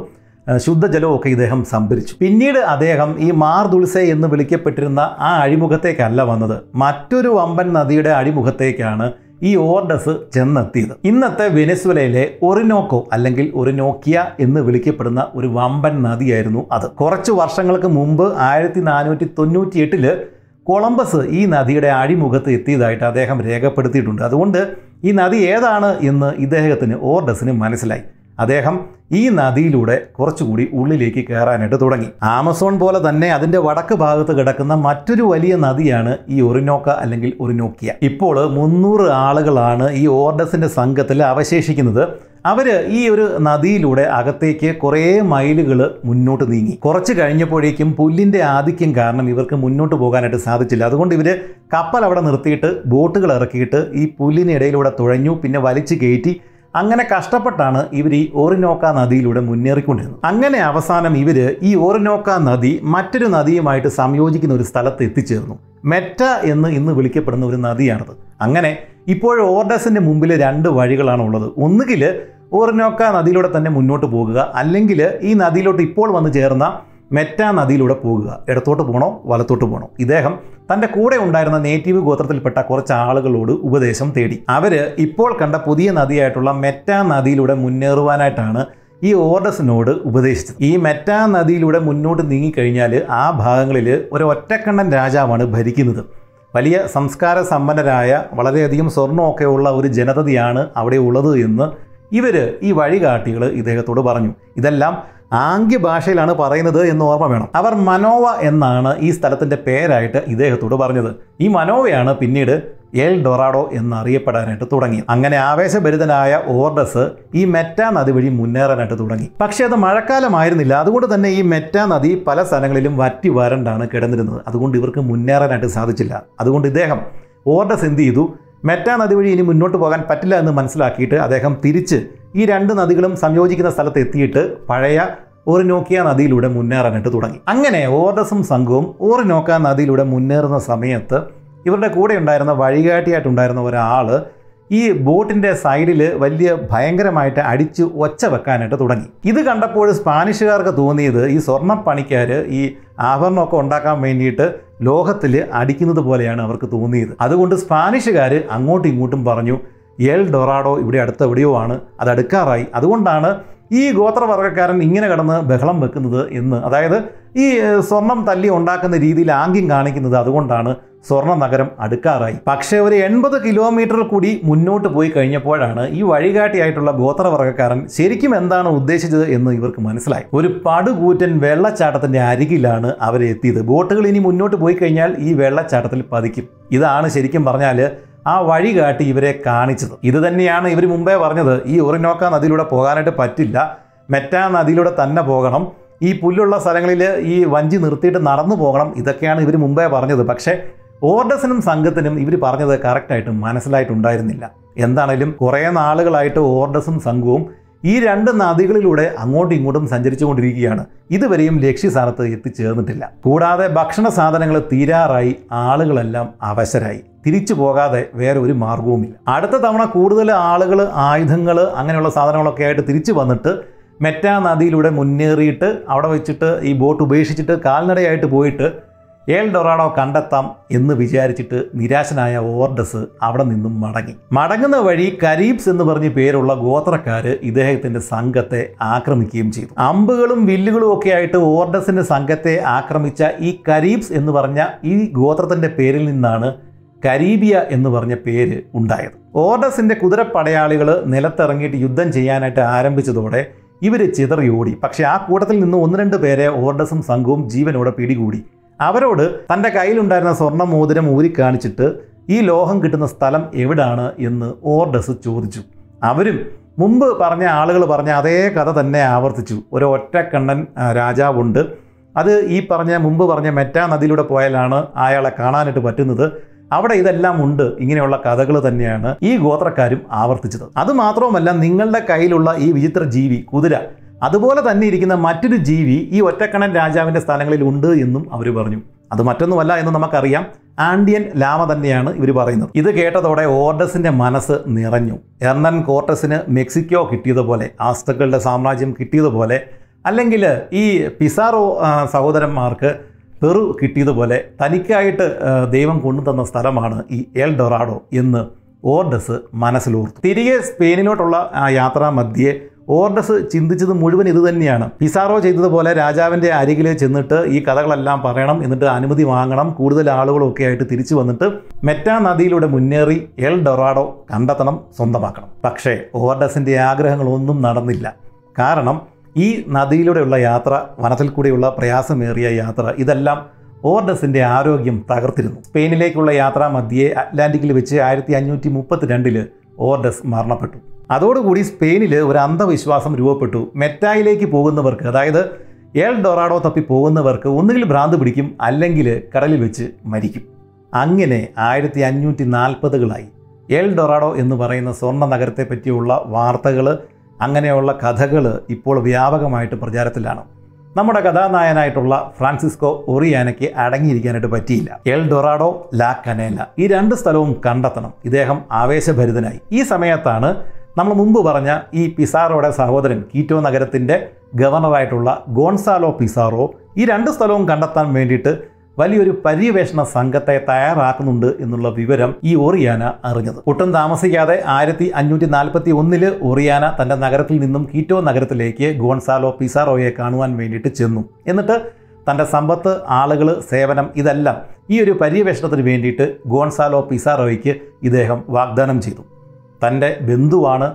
Speaker 1: ശുദ്ധജലവും ഒക്കെ ഇദ്ദേഹം സംഭരിച്ചു പിന്നീട് അദ്ദേഹം ഈ മാർ ദുൽസെ എന്ന് വിളിക്കപ്പെട്ടിരുന്ന ആ അഴിമുഖത്തേക്കല്ല വന്നത് മറ്റൊരു വമ്പൻ നദിയുടെ അഴിമുഖത്തേക്കാണ് ഈ ഓർഡേഴ്സ് ചെന്നെത്തിയത് ഇന്നത്തെ വെനസ്വലയിലെ ഒറിനോക്കോ അല്ലെങ്കിൽ ഒറിനോക്കിയ എന്ന് വിളിക്കപ്പെടുന്ന ഒരു വമ്പൻ നദിയായിരുന്നു അത് കുറച്ച് വർഷങ്ങൾക്ക് മുമ്പ് ആയിരത്തി നാനൂറ്റി തൊണ്ണൂറ്റി എട്ടില് കൊളംബസ് ഈ നദിയുടെ അഴിമുഖത്ത് എത്തിയതായിട്ട് അദ്ദേഹം രേഖപ്പെടുത്തിയിട്ടുണ്ട് അതുകൊണ്ട് ഈ നദി ഏതാണ് എന്ന് ഇദ്ദേഹത്തിന് ഓർഡേഴ്സിന് മനസ്സിലായി അദ്ദേഹം ഈ നദിയിലൂടെ കുറച്ചുകൂടി ഉള്ളിലേക്ക് കയറാനായിട്ട് തുടങ്ങി ആമസോൺ പോലെ തന്നെ അതിൻ്റെ വടക്ക് ഭാഗത്ത് കിടക്കുന്ന മറ്റൊരു വലിയ നദിയാണ് ഈ ഒറിനോക്ക അല്ലെങ്കിൽ ഒറിനോക്കിയ ഇപ്പോൾ മുന്നൂറ് ആളുകളാണ് ഈ ഓർഡസിൻ്റെ സംഘത്തിൽ അവശേഷിക്കുന്നത് അവർ ഈ ഒരു നദിയിലൂടെ അകത്തേക്ക് കുറേ മൈലുകൾ മുന്നോട്ട് നീങ്ങി കുറച്ച് കഴിഞ്ഞപ്പോഴേക്കും പുല്ലിൻ്റെ ആധിക്യം കാരണം ഇവർക്ക് മുന്നോട്ട് പോകാനായിട്ട് സാധിച്ചില്ല അതുകൊണ്ട് ഇവർ കപ്പൽ അവിടെ നിർത്തിയിട്ട് ബോട്ടുകൾ ഇറക്കിയിട്ട് ഈ പുല്ലിനിടയിലൂടെ തുഴഞ്ഞു പിന്നെ വലിച്ചു കയറ്റി അങ്ങനെ കഷ്ടപ്പെട്ടാണ് ഇവർ ഈ ഓറിനോക്ക നദിയിലൂടെ മുന്നേറിക്കൊണ്ടിരുന്നത് അങ്ങനെ അവസാനം ഇവർ ഈ ഓറിനോക്ക നദി മറ്റൊരു നദിയുമായിട്ട് സംയോജിക്കുന്ന ഒരു സ്ഥലത്ത് എത്തിച്ചേർന്നു മെറ്റ എന്ന് ഇന്ന് വിളിക്കപ്പെടുന്ന ഒരു നദിയാണത് അങ്ങനെ ഇപ്പോൾ ഓർഡസിൻ്റെ മുമ്പിൽ രണ്ട് വഴികളാണ് ഉള്ളത് ഒന്നുകിൽ ഓറിനോക്ക നദിയിലൂടെ തന്നെ മുന്നോട്ട് പോകുക അല്ലെങ്കിൽ ഈ നദിയിലോട്ട് ഇപ്പോൾ വന്ന് ചേർന്ന മെറ്റ നദിയിലൂടെ പോകുക ഇടത്തോട്ട് പോകണോ വലത്തോട്ട് പോകണോ ഇദ്ദേഹം തൻ്റെ കൂടെ ഉണ്ടായിരുന്ന നേറ്റീവ് ഗോത്രത്തിൽപ്പെട്ട കുറച്ച് ആളുകളോട് ഉപദേശം തേടി അവർ ഇപ്പോൾ കണ്ട പുതിയ നദിയായിട്ടുള്ള മെറ്റ നദിയിലൂടെ മുന്നേറുവാനായിട്ടാണ് ഈ ഓർഡസിനോട് ഉപദേശിച്ചത് ഈ മെറ്റാ നദിയിലൂടെ മുന്നോട്ട് നീങ്ങിക്കഴിഞ്ഞാൽ ആ ഭാഗങ്ങളിൽ ഒരു ഒറ്റക്കണ്ണൻ രാജാവാണ് ഭരിക്കുന്നത് വലിയ സംസ്കാര സമ്പന്നരായ വളരെയധികം സ്വർണ്ണമൊക്കെ ഉള്ള ഒരു ജനതയാണ് അവിടെ ഉള്ളത് എന്ന് ഇവർ ഈ വഴികാട്ടികൾ ഇദ്ദേഹത്തോട് പറഞ്ഞു ഇതെല്ലാം ആംഗ്യ ഭാഷയിലാണ് പറയുന്നത് എന്ന് ഓർമ്മ വേണം അവർ മനോവ എന്നാണ് ഈ സ്ഥലത്തിൻ്റെ പേരായിട്ട് ഇദ്ദേഹത്തോട് പറഞ്ഞത് ഈ മനോവയാണ് പിന്നീട് എൽ ഡൊറാഡോ എന്നറിയപ്പെടാനായിട്ട് തുടങ്ങി അങ്ങനെ ആവേശഭരിതനായ ഓർഡസ് ഈ മെറ്റ നദി വഴി മുന്നേറാനായിട്ട് തുടങ്ങി പക്ഷേ അത് മഴക്കാലമായിരുന്നില്ല അതുകൊണ്ട് തന്നെ ഈ മെറ്റ നദി പല സ്ഥലങ്ങളിലും വറ്റി വരണ്ടാണ് കിടന്നിരുന്നത് അതുകൊണ്ട് ഇവർക്ക് മുന്നേറാനായിട്ട് സാധിച്ചില്ല അതുകൊണ്ട് ഇദ്ദേഹം ഓർഡസ് എന്ത് ചെയ്തു മെറ്റാ നദി വഴി ഇനി മുന്നോട്ട് പോകാൻ പറ്റില്ല എന്ന് മനസ്സിലാക്കിയിട്ട് അദ്ദേഹം തിരിച്ച് ഈ രണ്ട് നദികളും സംയോജിക്കുന്ന സ്ഥലത്ത് എത്തിയിട്ട് പഴയ ഓറിനോക്കിയ നദിയിലൂടെ മുന്നേറാനായിട്ട് തുടങ്ങി അങ്ങനെ ഓർഡസും സംഘവും ഓറിനോക്ക നദിയിലൂടെ മുന്നേറുന്ന സമയത്ത് ഇവരുടെ കൂടെ ഉണ്ടായിരുന്ന വഴികാട്ടിയായിട്ടുണ്ടായിരുന്ന ഒരാൾ ഈ ബോട്ടിൻ്റെ സൈഡിൽ വലിയ ഭയങ്കരമായിട്ട് അടിച്ച് ഒച്ച വെക്കാനായിട്ട് തുടങ്ങി ഇത് കണ്ടപ്പോൾ സ്പാനിഷുകാർക്ക് തോന്നിയത് ഈ സ്വർണ്ണപ്പണിക്കാർ ഈ ആഭരണമൊക്കെ ഉണ്ടാക്കാൻ വേണ്ടിയിട്ട് ലോകത്തിൽ അടിക്കുന്നത് പോലെയാണ് അവർക്ക് തോന്നിയത് അതുകൊണ്ട് സ്പാനിഷുകാർ അങ്ങോട്ടും ഇങ്ങോട്ടും പറഞ്ഞു എൽ ഡൊറാഡോ ഇവിടെ അടുത്ത എവിടെയോ ആണ് അത് അടുക്കാറായി അതുകൊണ്ടാണ് ഈ ഗോത്രവർഗ്ഗക്കാരൻ ഇങ്ങനെ കിടന്ന് ബഹളം വെക്കുന്നത് എന്ന് അതായത് ഈ സ്വർണം തല്ലി ഉണ്ടാക്കുന്ന രീതിയിൽ ആംഗ്യം കാണിക്കുന്നത് അതുകൊണ്ടാണ് സ്വർണ്ണ നഗരം അടുക്കാറായി പക്ഷേ ഒരു എൺപത് കിലോമീറ്റർ കൂടി മുന്നോട്ട് പോയി കഴിഞ്ഞപ്പോഴാണ് ഈ വഴികാട്ടിയായിട്ടുള്ള ഗോത്രവർഗ്ഗക്കാരൻ ശരിക്കും എന്താണ് ഉദ്ദേശിച്ചത് എന്ന് ഇവർക്ക് മനസ്സിലായി ഒരു പടുകൂറ്റൻ വെള്ളച്ചാട്ടത്തിന്റെ അരികിലാണ് അവർ എത്തിയത് ബോട്ടുകൾ ഇനി മുന്നോട്ട് പോയി കഴിഞ്ഞാൽ ഈ വെള്ളച്ചാട്ടത്തിൽ പതിക്കും ഇതാണ് ശരിക്കും പറഞ്ഞാൽ ആ വഴി കാട്ടി ഇവരെ കാണിച്ചത് ഇത് തന്നെയാണ് ഇവർ മുമ്പേ പറഞ്ഞത് ഈ ഒറിനോക്ക നദിയിലൂടെ പോകാനായിട്ട് പറ്റില്ല മെറ്റാ നദിയിലൂടെ തന്നെ പോകണം ഈ പുല്ലുള്ള സ്ഥലങ്ങളിൽ ഈ വഞ്ചി നിർത്തിയിട്ട് നടന്നു പോകണം ഇതൊക്കെയാണ് ഇവർ മുമ്പേ പറഞ്ഞത് പക്ഷേ ഓർഡസിനും സംഘത്തിനും ഇവർ പറഞ്ഞത് കറക്റ്റായിട്ട് മനസ്സിലായിട്ടുണ്ടായിരുന്നില്ല എന്താണേലും കുറേ നാളുകളായിട്ട് ഓർഡസും സംഘവും ഈ രണ്ട് നദികളിലൂടെ അങ്ങോട്ടും ഇങ്ങോട്ടും സഞ്ചരിച്ചുകൊണ്ടിരിക്കുകയാണ് ഇതുവരെയും ലക്ഷ്യസ്ഥാനത്ത് എത്തിച്ചേർന്നിട്ടില്ല കൂടാതെ ഭക്ഷണ സാധനങ്ങൾ തീരാറായി ആളുകളെല്ലാം അവശരായി തിരിച്ചു പോകാതെ വേറെ ഒരു മാർഗവുമില്ല അടുത്ത തവണ കൂടുതൽ ആളുകൾ ആയുധങ്ങൾ അങ്ങനെയുള്ള സാധനങ്ങളൊക്കെ ആയിട്ട് തിരിച്ചു വന്നിട്ട് മെറ്റാ നദിയിലൂടെ മുന്നേറിയിട്ട് അവിടെ വെച്ചിട്ട് ഈ ബോട്ട് ഉപേക്ഷിച്ചിട്ട് കാൽനടയായിട്ട് പോയിട്ട് ഏൽ ഡൊറാഡോ കണ്ടെത്താം എന്ന് വിചാരിച്ചിട്ട് നിരാശനായ ഓർഡസ് അവിടെ നിന്നും മടങ്ങി മടങ്ങുന്ന വഴി കരീബ്സ് എന്ന് പറഞ്ഞ് പേരുള്ള ഗോത്രക്കാര് ഇദ്ദേഹത്തിന്റെ സംഘത്തെ ആക്രമിക്കുകയും ചെയ്തു അമ്പുകളും വില്ലുകളും ഒക്കെ ആയിട്ട് ഓർഡസിന്റെ സംഘത്തെ ആക്രമിച്ച ഈ കരീബ്സ് എന്ന് പറഞ്ഞ ഈ ഗോത്രത്തിന്റെ പേരിൽ നിന്നാണ് കരീബിയ എന്ന് പറഞ്ഞ പേര് ഉണ്ടായത് ഓർഡസിന്റെ കുതിരപ്പടയാളികൾ നിലത്തിറങ്ങിയിട്ട് യുദ്ധം ചെയ്യാനായിട്ട് ആരംഭിച്ചതോടെ ഇവർ ഓടി പക്ഷേ ആ കൂട്ടത്തിൽ നിന്ന് ഒന്ന് രണ്ട് പേരെ ഓർഡസും സംഘവും ജീവനോടെ പിടികൂടി അവരോട് തൻ്റെ കയ്യിലുണ്ടായിരുന്ന സ്വർണ്ണ മോതിരം ഊരി കാണിച്ചിട്ട് ഈ ലോഹം കിട്ടുന്ന സ്ഥലം എവിടാണ് എന്ന് ഓർഡസ് ചോദിച്ചു അവരും മുമ്പ് പറഞ്ഞ ആളുകൾ പറഞ്ഞ അതേ കഥ തന്നെ ആവർത്തിച്ചു ഒരു ഒറ്റക്കണ്ണൻ രാജാവുണ്ട് അത് ഈ പറഞ്ഞ മുമ്പ് പറഞ്ഞ മെറ്റാ നദിയിലൂടെ പോയാലാണ് അയാളെ കാണാനായിട്ട് പറ്റുന്നത് അവിടെ ഇതെല്ലാം ഉണ്ട് ഇങ്ങനെയുള്ള കഥകൾ തന്നെയാണ് ഈ ഗോത്രക്കാരും ആവർത്തിച്ചത് അതുമാത്രവുമല്ല നിങ്ങളുടെ കയ്യിലുള്ള ഈ വിചിത്ര ജീവി കുതിര അതുപോലെ തന്നെ ഇരിക്കുന്ന മറ്റൊരു ജീവി ഈ ഒറ്റക്കണൻ രാജാവിൻ്റെ സ്ഥലങ്ങളിൽ ഉണ്ട് എന്നും അവർ പറഞ്ഞു അത് മറ്റൊന്നുമല്ല എന്ന് നമുക്കറിയാം ആൻഡിയൻ ലാമ തന്നെയാണ് ഇവർ പറയുന്നത് ഇത് കേട്ടതോടെ ഓർഡസിൻ്റെ മനസ്സ് നിറഞ്ഞു എർണൻ കോർട്ടസിന് മെക്സിക്കോ കിട്ടിയതുപോലെ ആസ്തക്കളുടെ സാമ്രാജ്യം കിട്ടിയതുപോലെ അല്ലെങ്കിൽ ഈ പിസാറോ സഹോദരന്മാർക്ക് പെറു കിട്ടിയതുപോലെ തനിക്കായിട്ട് ദൈവം കൊണ്ടുതന്ന സ്ഥലമാണ് ഈ എൽ ഡൊറാഡോ എന്ന് ഓർഡസ് മനസ്സിലോർത്തു തിരികെ സ്പെയിനിലോട്ടുള്ള യാത്രാ മധ്യേ ഓർഡസ് ചിന്തിച്ചത് മുഴുവൻ ഇത് തന്നെയാണ് പിസാറോ ചെയ്തതുപോലെ രാജാവിൻ്റെ അരികിൽ ചെന്നിട്ട് ഈ കഥകളെല്ലാം പറയണം എന്നിട്ട് അനുമതി വാങ്ങണം കൂടുതൽ ആളുകളൊക്കെ ആയിട്ട് തിരിച്ചു വന്നിട്ട് മെറ്റാ നദിയിലൂടെ മുന്നേറി എൽ ഡൊറാഡോ കണ്ടെത്തണം സ്വന്തമാക്കണം പക്ഷേ ഓർഡസിൻ്റെ ആഗ്രഹങ്ങളൊന്നും നടന്നില്ല കാരണം ഈ നദിയിലൂടെയുള്ള യാത്ര വനത്തിൽ കൂടെയുള്ള പ്രയാസമേറിയ യാത്ര ഇതെല്ലാം ഓർഡസിൻ്റെ ആരോഗ്യം തകർത്തിരുന്നു സ്പെയിനിലേക്കുള്ള യാത്രാ മധ്യേ അറ്റ്ലാന്റിക്കിൽ വെച്ച് ആയിരത്തി അഞ്ഞൂറ്റി മുപ്പത്തിരണ്ടില് ഓർഡസ് മരണപ്പെട്ടു അതോടുകൂടി സ്പെയിനിൽ ഒരു അന്ധവിശ്വാസം രൂപപ്പെട്ടു മെറ്റായിലേക്ക് പോകുന്നവർക്ക് അതായത് ഏൾ ഡൊറാഡോ തപ്പി പോകുന്നവർക്ക് ഒന്നുകിൽ ഭ്രാന്ത് പിടിക്കും അല്ലെങ്കിൽ കടലിൽ വെച്ച് മരിക്കും അങ്ങനെ ആയിരത്തി അഞ്ഞൂറ്റി നാൽപ്പതുകളായി ഏൾ ഡൊറാഡോ എന്ന് പറയുന്ന സ്വർണ്ണ നഗരത്തെ പറ്റിയുള്ള വാർത്തകൾ അങ്ങനെയുള്ള കഥകൾ ഇപ്പോൾ വ്യാപകമായിട്ട് പ്രചാരത്തിലാണ് നമ്മുടെ കഥാനായനായിട്ടുള്ള ഫ്രാൻസിസ്കോ ഒറിയാനയ്ക്ക് അടങ്ങിയിരിക്കാനായിട്ട് പറ്റിയില്ല എൽ ഡൊറാഡോ ലാ കനേല ഈ രണ്ട് സ്ഥലവും കണ്ടെത്തണം ഇദ്ദേഹം ആവേശഭരിതനായി ഈ സമയത്താണ് നമ്മൾ മുമ്പ് പറഞ്ഞ ഈ പിസാറോയുടെ സഹോദരൻ കീറ്റോ നഗരത്തിൻ്റെ ഗവർണറായിട്ടുള്ള ഗോൺസാലോ പിസാറോ ഈ രണ്ട് സ്ഥലവും കണ്ടെത്താൻ വേണ്ടിയിട്ട് വലിയൊരു പര്യവേഷണ സംഘത്തെ തയ്യാറാക്കുന്നുണ്ട് എന്നുള്ള വിവരം ഈ ഓറിയാന അറിഞ്ഞത് ഒട്ടും താമസിക്കാതെ ആയിരത്തി അഞ്ഞൂറ്റി നാൽപ്പത്തി ഒന്നില് ഓറിയാന തൻ്റെ നഗരത്തിൽ നിന്നും കീറ്റോ നഗരത്തിലേക്ക് ഗോൺസാലോ പിസാറോയെ കാണുവാൻ വേണ്ടിയിട്ട് ചെന്നു എന്നിട്ട് തൻ്റെ സമ്പത്ത് ആളുകൾ സേവനം ഇതെല്ലാം ഈ ഒരു പര്യവേഷണത്തിന് വേണ്ടിയിട്ട് ഗോൺസാലോ പിസാറോയ്ക്ക് ഇദ്ദേഹം വാഗ്ദാനം ചെയ്തു തൻ്റെ ബന്ധുവാണ്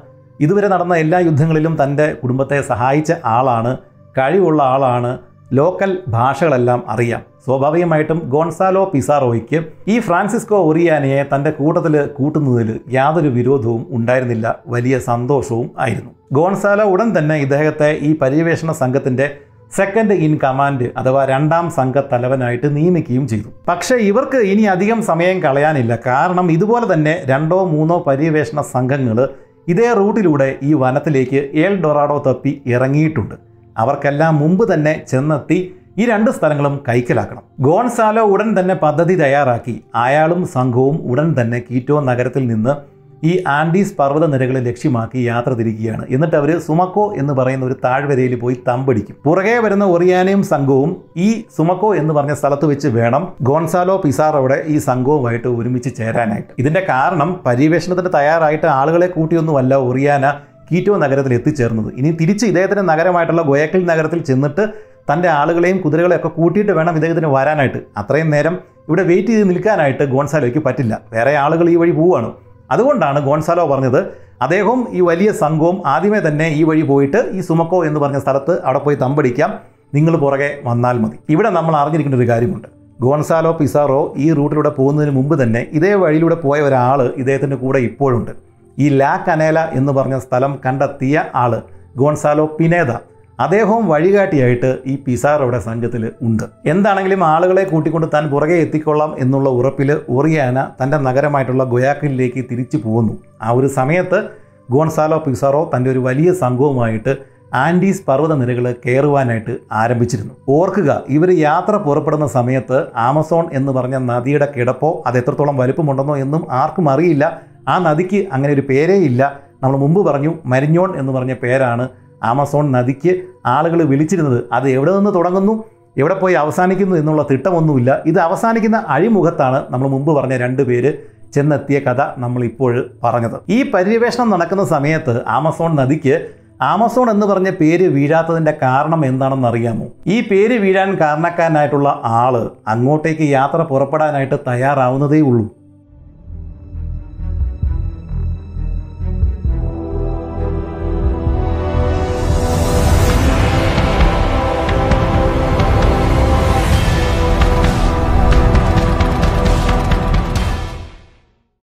Speaker 1: ഇതുവരെ നടന്ന എല്ലാ യുദ്ധങ്ങളിലും തൻ്റെ കുടുംബത്തെ സഹായിച്ച ആളാണ് കഴിവുള്ള ആളാണ് ലോക്കൽ ഭാഷകളെല്ലാം അറിയാം സ്വാഭാവികമായിട്ടും ഗോൺസാലോ പിസാറോയ്ക്ക് ഈ ഫ്രാൻസിസ്കോ ഒറിയാനയെ തൻ്റെ കൂട്ടത്തിൽ കൂട്ടുന്നതിൽ യാതൊരു വിരോധവും ഉണ്ടായിരുന്നില്ല വലിയ സന്തോഷവും ആയിരുന്നു ഗോൺസാലോ ഉടൻ തന്നെ ഇദ്ദേഹത്തെ ഈ പര്യവേഷണ സംഘത്തിൻ്റെ സെക്കൻഡ് ഇൻ കമാൻഡ് അഥവാ രണ്ടാം സംഘ തലവനായിട്ട് നിയമിക്കുകയും ചെയ്തു പക്ഷേ ഇവർക്ക് ഇനി അധികം സമയം കളയാനില്ല കാരണം ഇതുപോലെ തന്നെ രണ്ടോ മൂന്നോ പര്യവേഷണ സംഘങ്ങൾ ഇതേ റൂട്ടിലൂടെ ഈ വനത്തിലേക്ക് ഏൽ ഡൊറാഡോ തപ്പി ഇറങ്ങിയിട്ടുണ്ട് അവർക്കെല്ലാം മുമ്പ് തന്നെ ചെന്നെത്തി ഈ രണ്ട് സ്ഥലങ്ങളും കൈക്കലാക്കണം ഗോൺസാലോ ഉടൻ തന്നെ പദ്ധതി തയ്യാറാക്കി അയാളും സംഘവും ഉടൻ തന്നെ കീറ്റോ നഗരത്തിൽ നിന്ന് ഈ ആൻഡീസ് പർവ്വത നിരകളെ ലക്ഷ്യമാക്കി യാത്ര തിരിക്കുകയാണ് എന്നിട്ട് അവർ സുമക്കോ എന്ന് പറയുന്ന ഒരു താഴ്വരയിൽ പോയി തമ്പടിക്കും പുറകെ വരുന്ന ഒറിയാനയും സംഘവും ഈ സുമക്കോ എന്ന് പറഞ്ഞ സ്ഥലത്ത് വെച്ച് വേണം ഗോൺസാലോ പിസാറോടെ ഈ സംഘവുമായിട്ട് ഒരുമിച്ച് ചേരാനായിട്ട് ഇതിന്റെ കാരണം പര്യവേഷണത്തിന് തയ്യാറായിട്ട് ആളുകളെ കൂട്ടിയൊന്നുമല്ല ഒറിയാന കീറ്റോ നഗരത്തിൽ എത്തിച്ചേർന്നത് ഇനി തിരിച്ച് ഇദ്ദേഹത്തിൻ്റെ നഗരമായിട്ടുള്ള ഗോയക്കിൽ നഗരത്തിൽ ചെന്നിട്ട് തന്റെ ആളുകളെയും ഒക്കെ കൂട്ടിയിട്ട് വേണം ഇദ്ദേഹത്തിന് വരാനായിട്ട് അത്രയും നേരം ഇവിടെ വെയിറ്റ് ചെയ്ത് നിൽക്കാനായിട്ട് ഗോൺസാലോയ്ക്ക് പറ്റില്ല വേറെ ആളുകൾ ഈ വഴി പോവുകയാണ് അതുകൊണ്ടാണ് ഗോൺസാലോ പറഞ്ഞത് അദ്ദേഹം ഈ വലിയ സംഘവും ആദ്യമേ തന്നെ ഈ വഴി പോയിട്ട് ഈ സുമക്കോ എന്ന് പറഞ്ഞ സ്ഥലത്ത് അവിടെ പോയി തമ്പടിക്കാം നിങ്ങൾ പുറകെ വന്നാൽ മതി ഇവിടെ നമ്മൾ അറിഞ്ഞിരിക്കുന്ന ഒരു കാര്യമുണ്ട് ഗോൺസാലോ പിസാറോ ഈ റൂട്ടിലൂടെ പോകുന്നതിന് മുമ്പ് തന്നെ ഇതേ വഴിയിലൂടെ പോയ ഒരാൾ ഇദ്ദേഹത്തിൻ്റെ കൂടെ ഇപ്പോഴുണ്ട് ഈ ലാ കനേല എന്ന് പറഞ്ഞ സ്ഥലം കണ്ടെത്തിയ ആൾ ഗോൺസാലോ പിനേദ അദ്ദേഹവും വഴികാട്ടിയായിട്ട് ഈ പിസാറോയുടെ സംഘത്തിൽ ഉണ്ട് എന്താണെങ്കിലും ആളുകളെ കൂട്ടിക്കൊണ്ട് താൻ പുറകെ എത്തിക്കൊള്ളാം എന്നുള്ള ഉറപ്പിൽ ഒറിയാന തൻ്റെ നഗരമായിട്ടുള്ള ഗൊയാക്കിലേക്ക് തിരിച്ചു പോകുന്നു ആ ഒരു സമയത്ത് ഗോൺസാലോ പിസാറോ തൻ്റെ ഒരു വലിയ സംഘവുമായിട്ട് ആൻഡീസ് പർവ്വത നിരകൾ കയറുവാനായിട്ട് ആരംഭിച്ചിരുന്നു ഓർക്കുക ഇവർ യാത്ര പുറപ്പെടുന്ന സമയത്ത് ആമസോൺ എന്ന് പറഞ്ഞ നദിയുടെ കിടപ്പോ അത് എത്രത്തോളം വലുപ്പമുണ്ടെന്നോ എന്നും ആർക്കും അറിയില്ല ആ നദിക്ക് അങ്ങനെ ഒരു പേരേ ഇല്ല നമ്മൾ മുമ്പ് പറഞ്ഞു മരിഞ്ഞോൺ എന്ന് പറഞ്ഞ പേരാണ് ആമസോൺ നദിക്ക് ആളുകൾ വിളിച്ചിരുന്നത് അത് എവിടെ നിന്ന് തുടങ്ങുന്നു എവിടെ പോയി അവസാനിക്കുന്നു എന്നുള്ള തിട്ടമൊന്നുമില്ല ഇത് അവസാനിക്കുന്ന അഴിമുഖത്താണ് നമ്മൾ മുമ്പ് പറഞ്ഞ രണ്ട് പേര് ചെന്നെത്തിയ കഥ നമ്മളിപ്പോൾ പറഞ്ഞത് ഈ പര്യവേഷണം നടക്കുന്ന സമയത്ത് ആമസോൺ നദിക്ക് ആമസോൺ എന്ന് പറഞ്ഞ പേര് വീഴാത്തതിൻ്റെ കാരണം എന്താണെന്ന് അറിയാമോ ഈ പേര് വീഴാൻ കാരണക്കാരനായിട്ടുള്ള ആള് അങ്ങോട്ടേക്ക് യാത്ര പുറപ്പെടാനായിട്ട് തയ്യാറാവുന്നതേ ഉള്ളൂ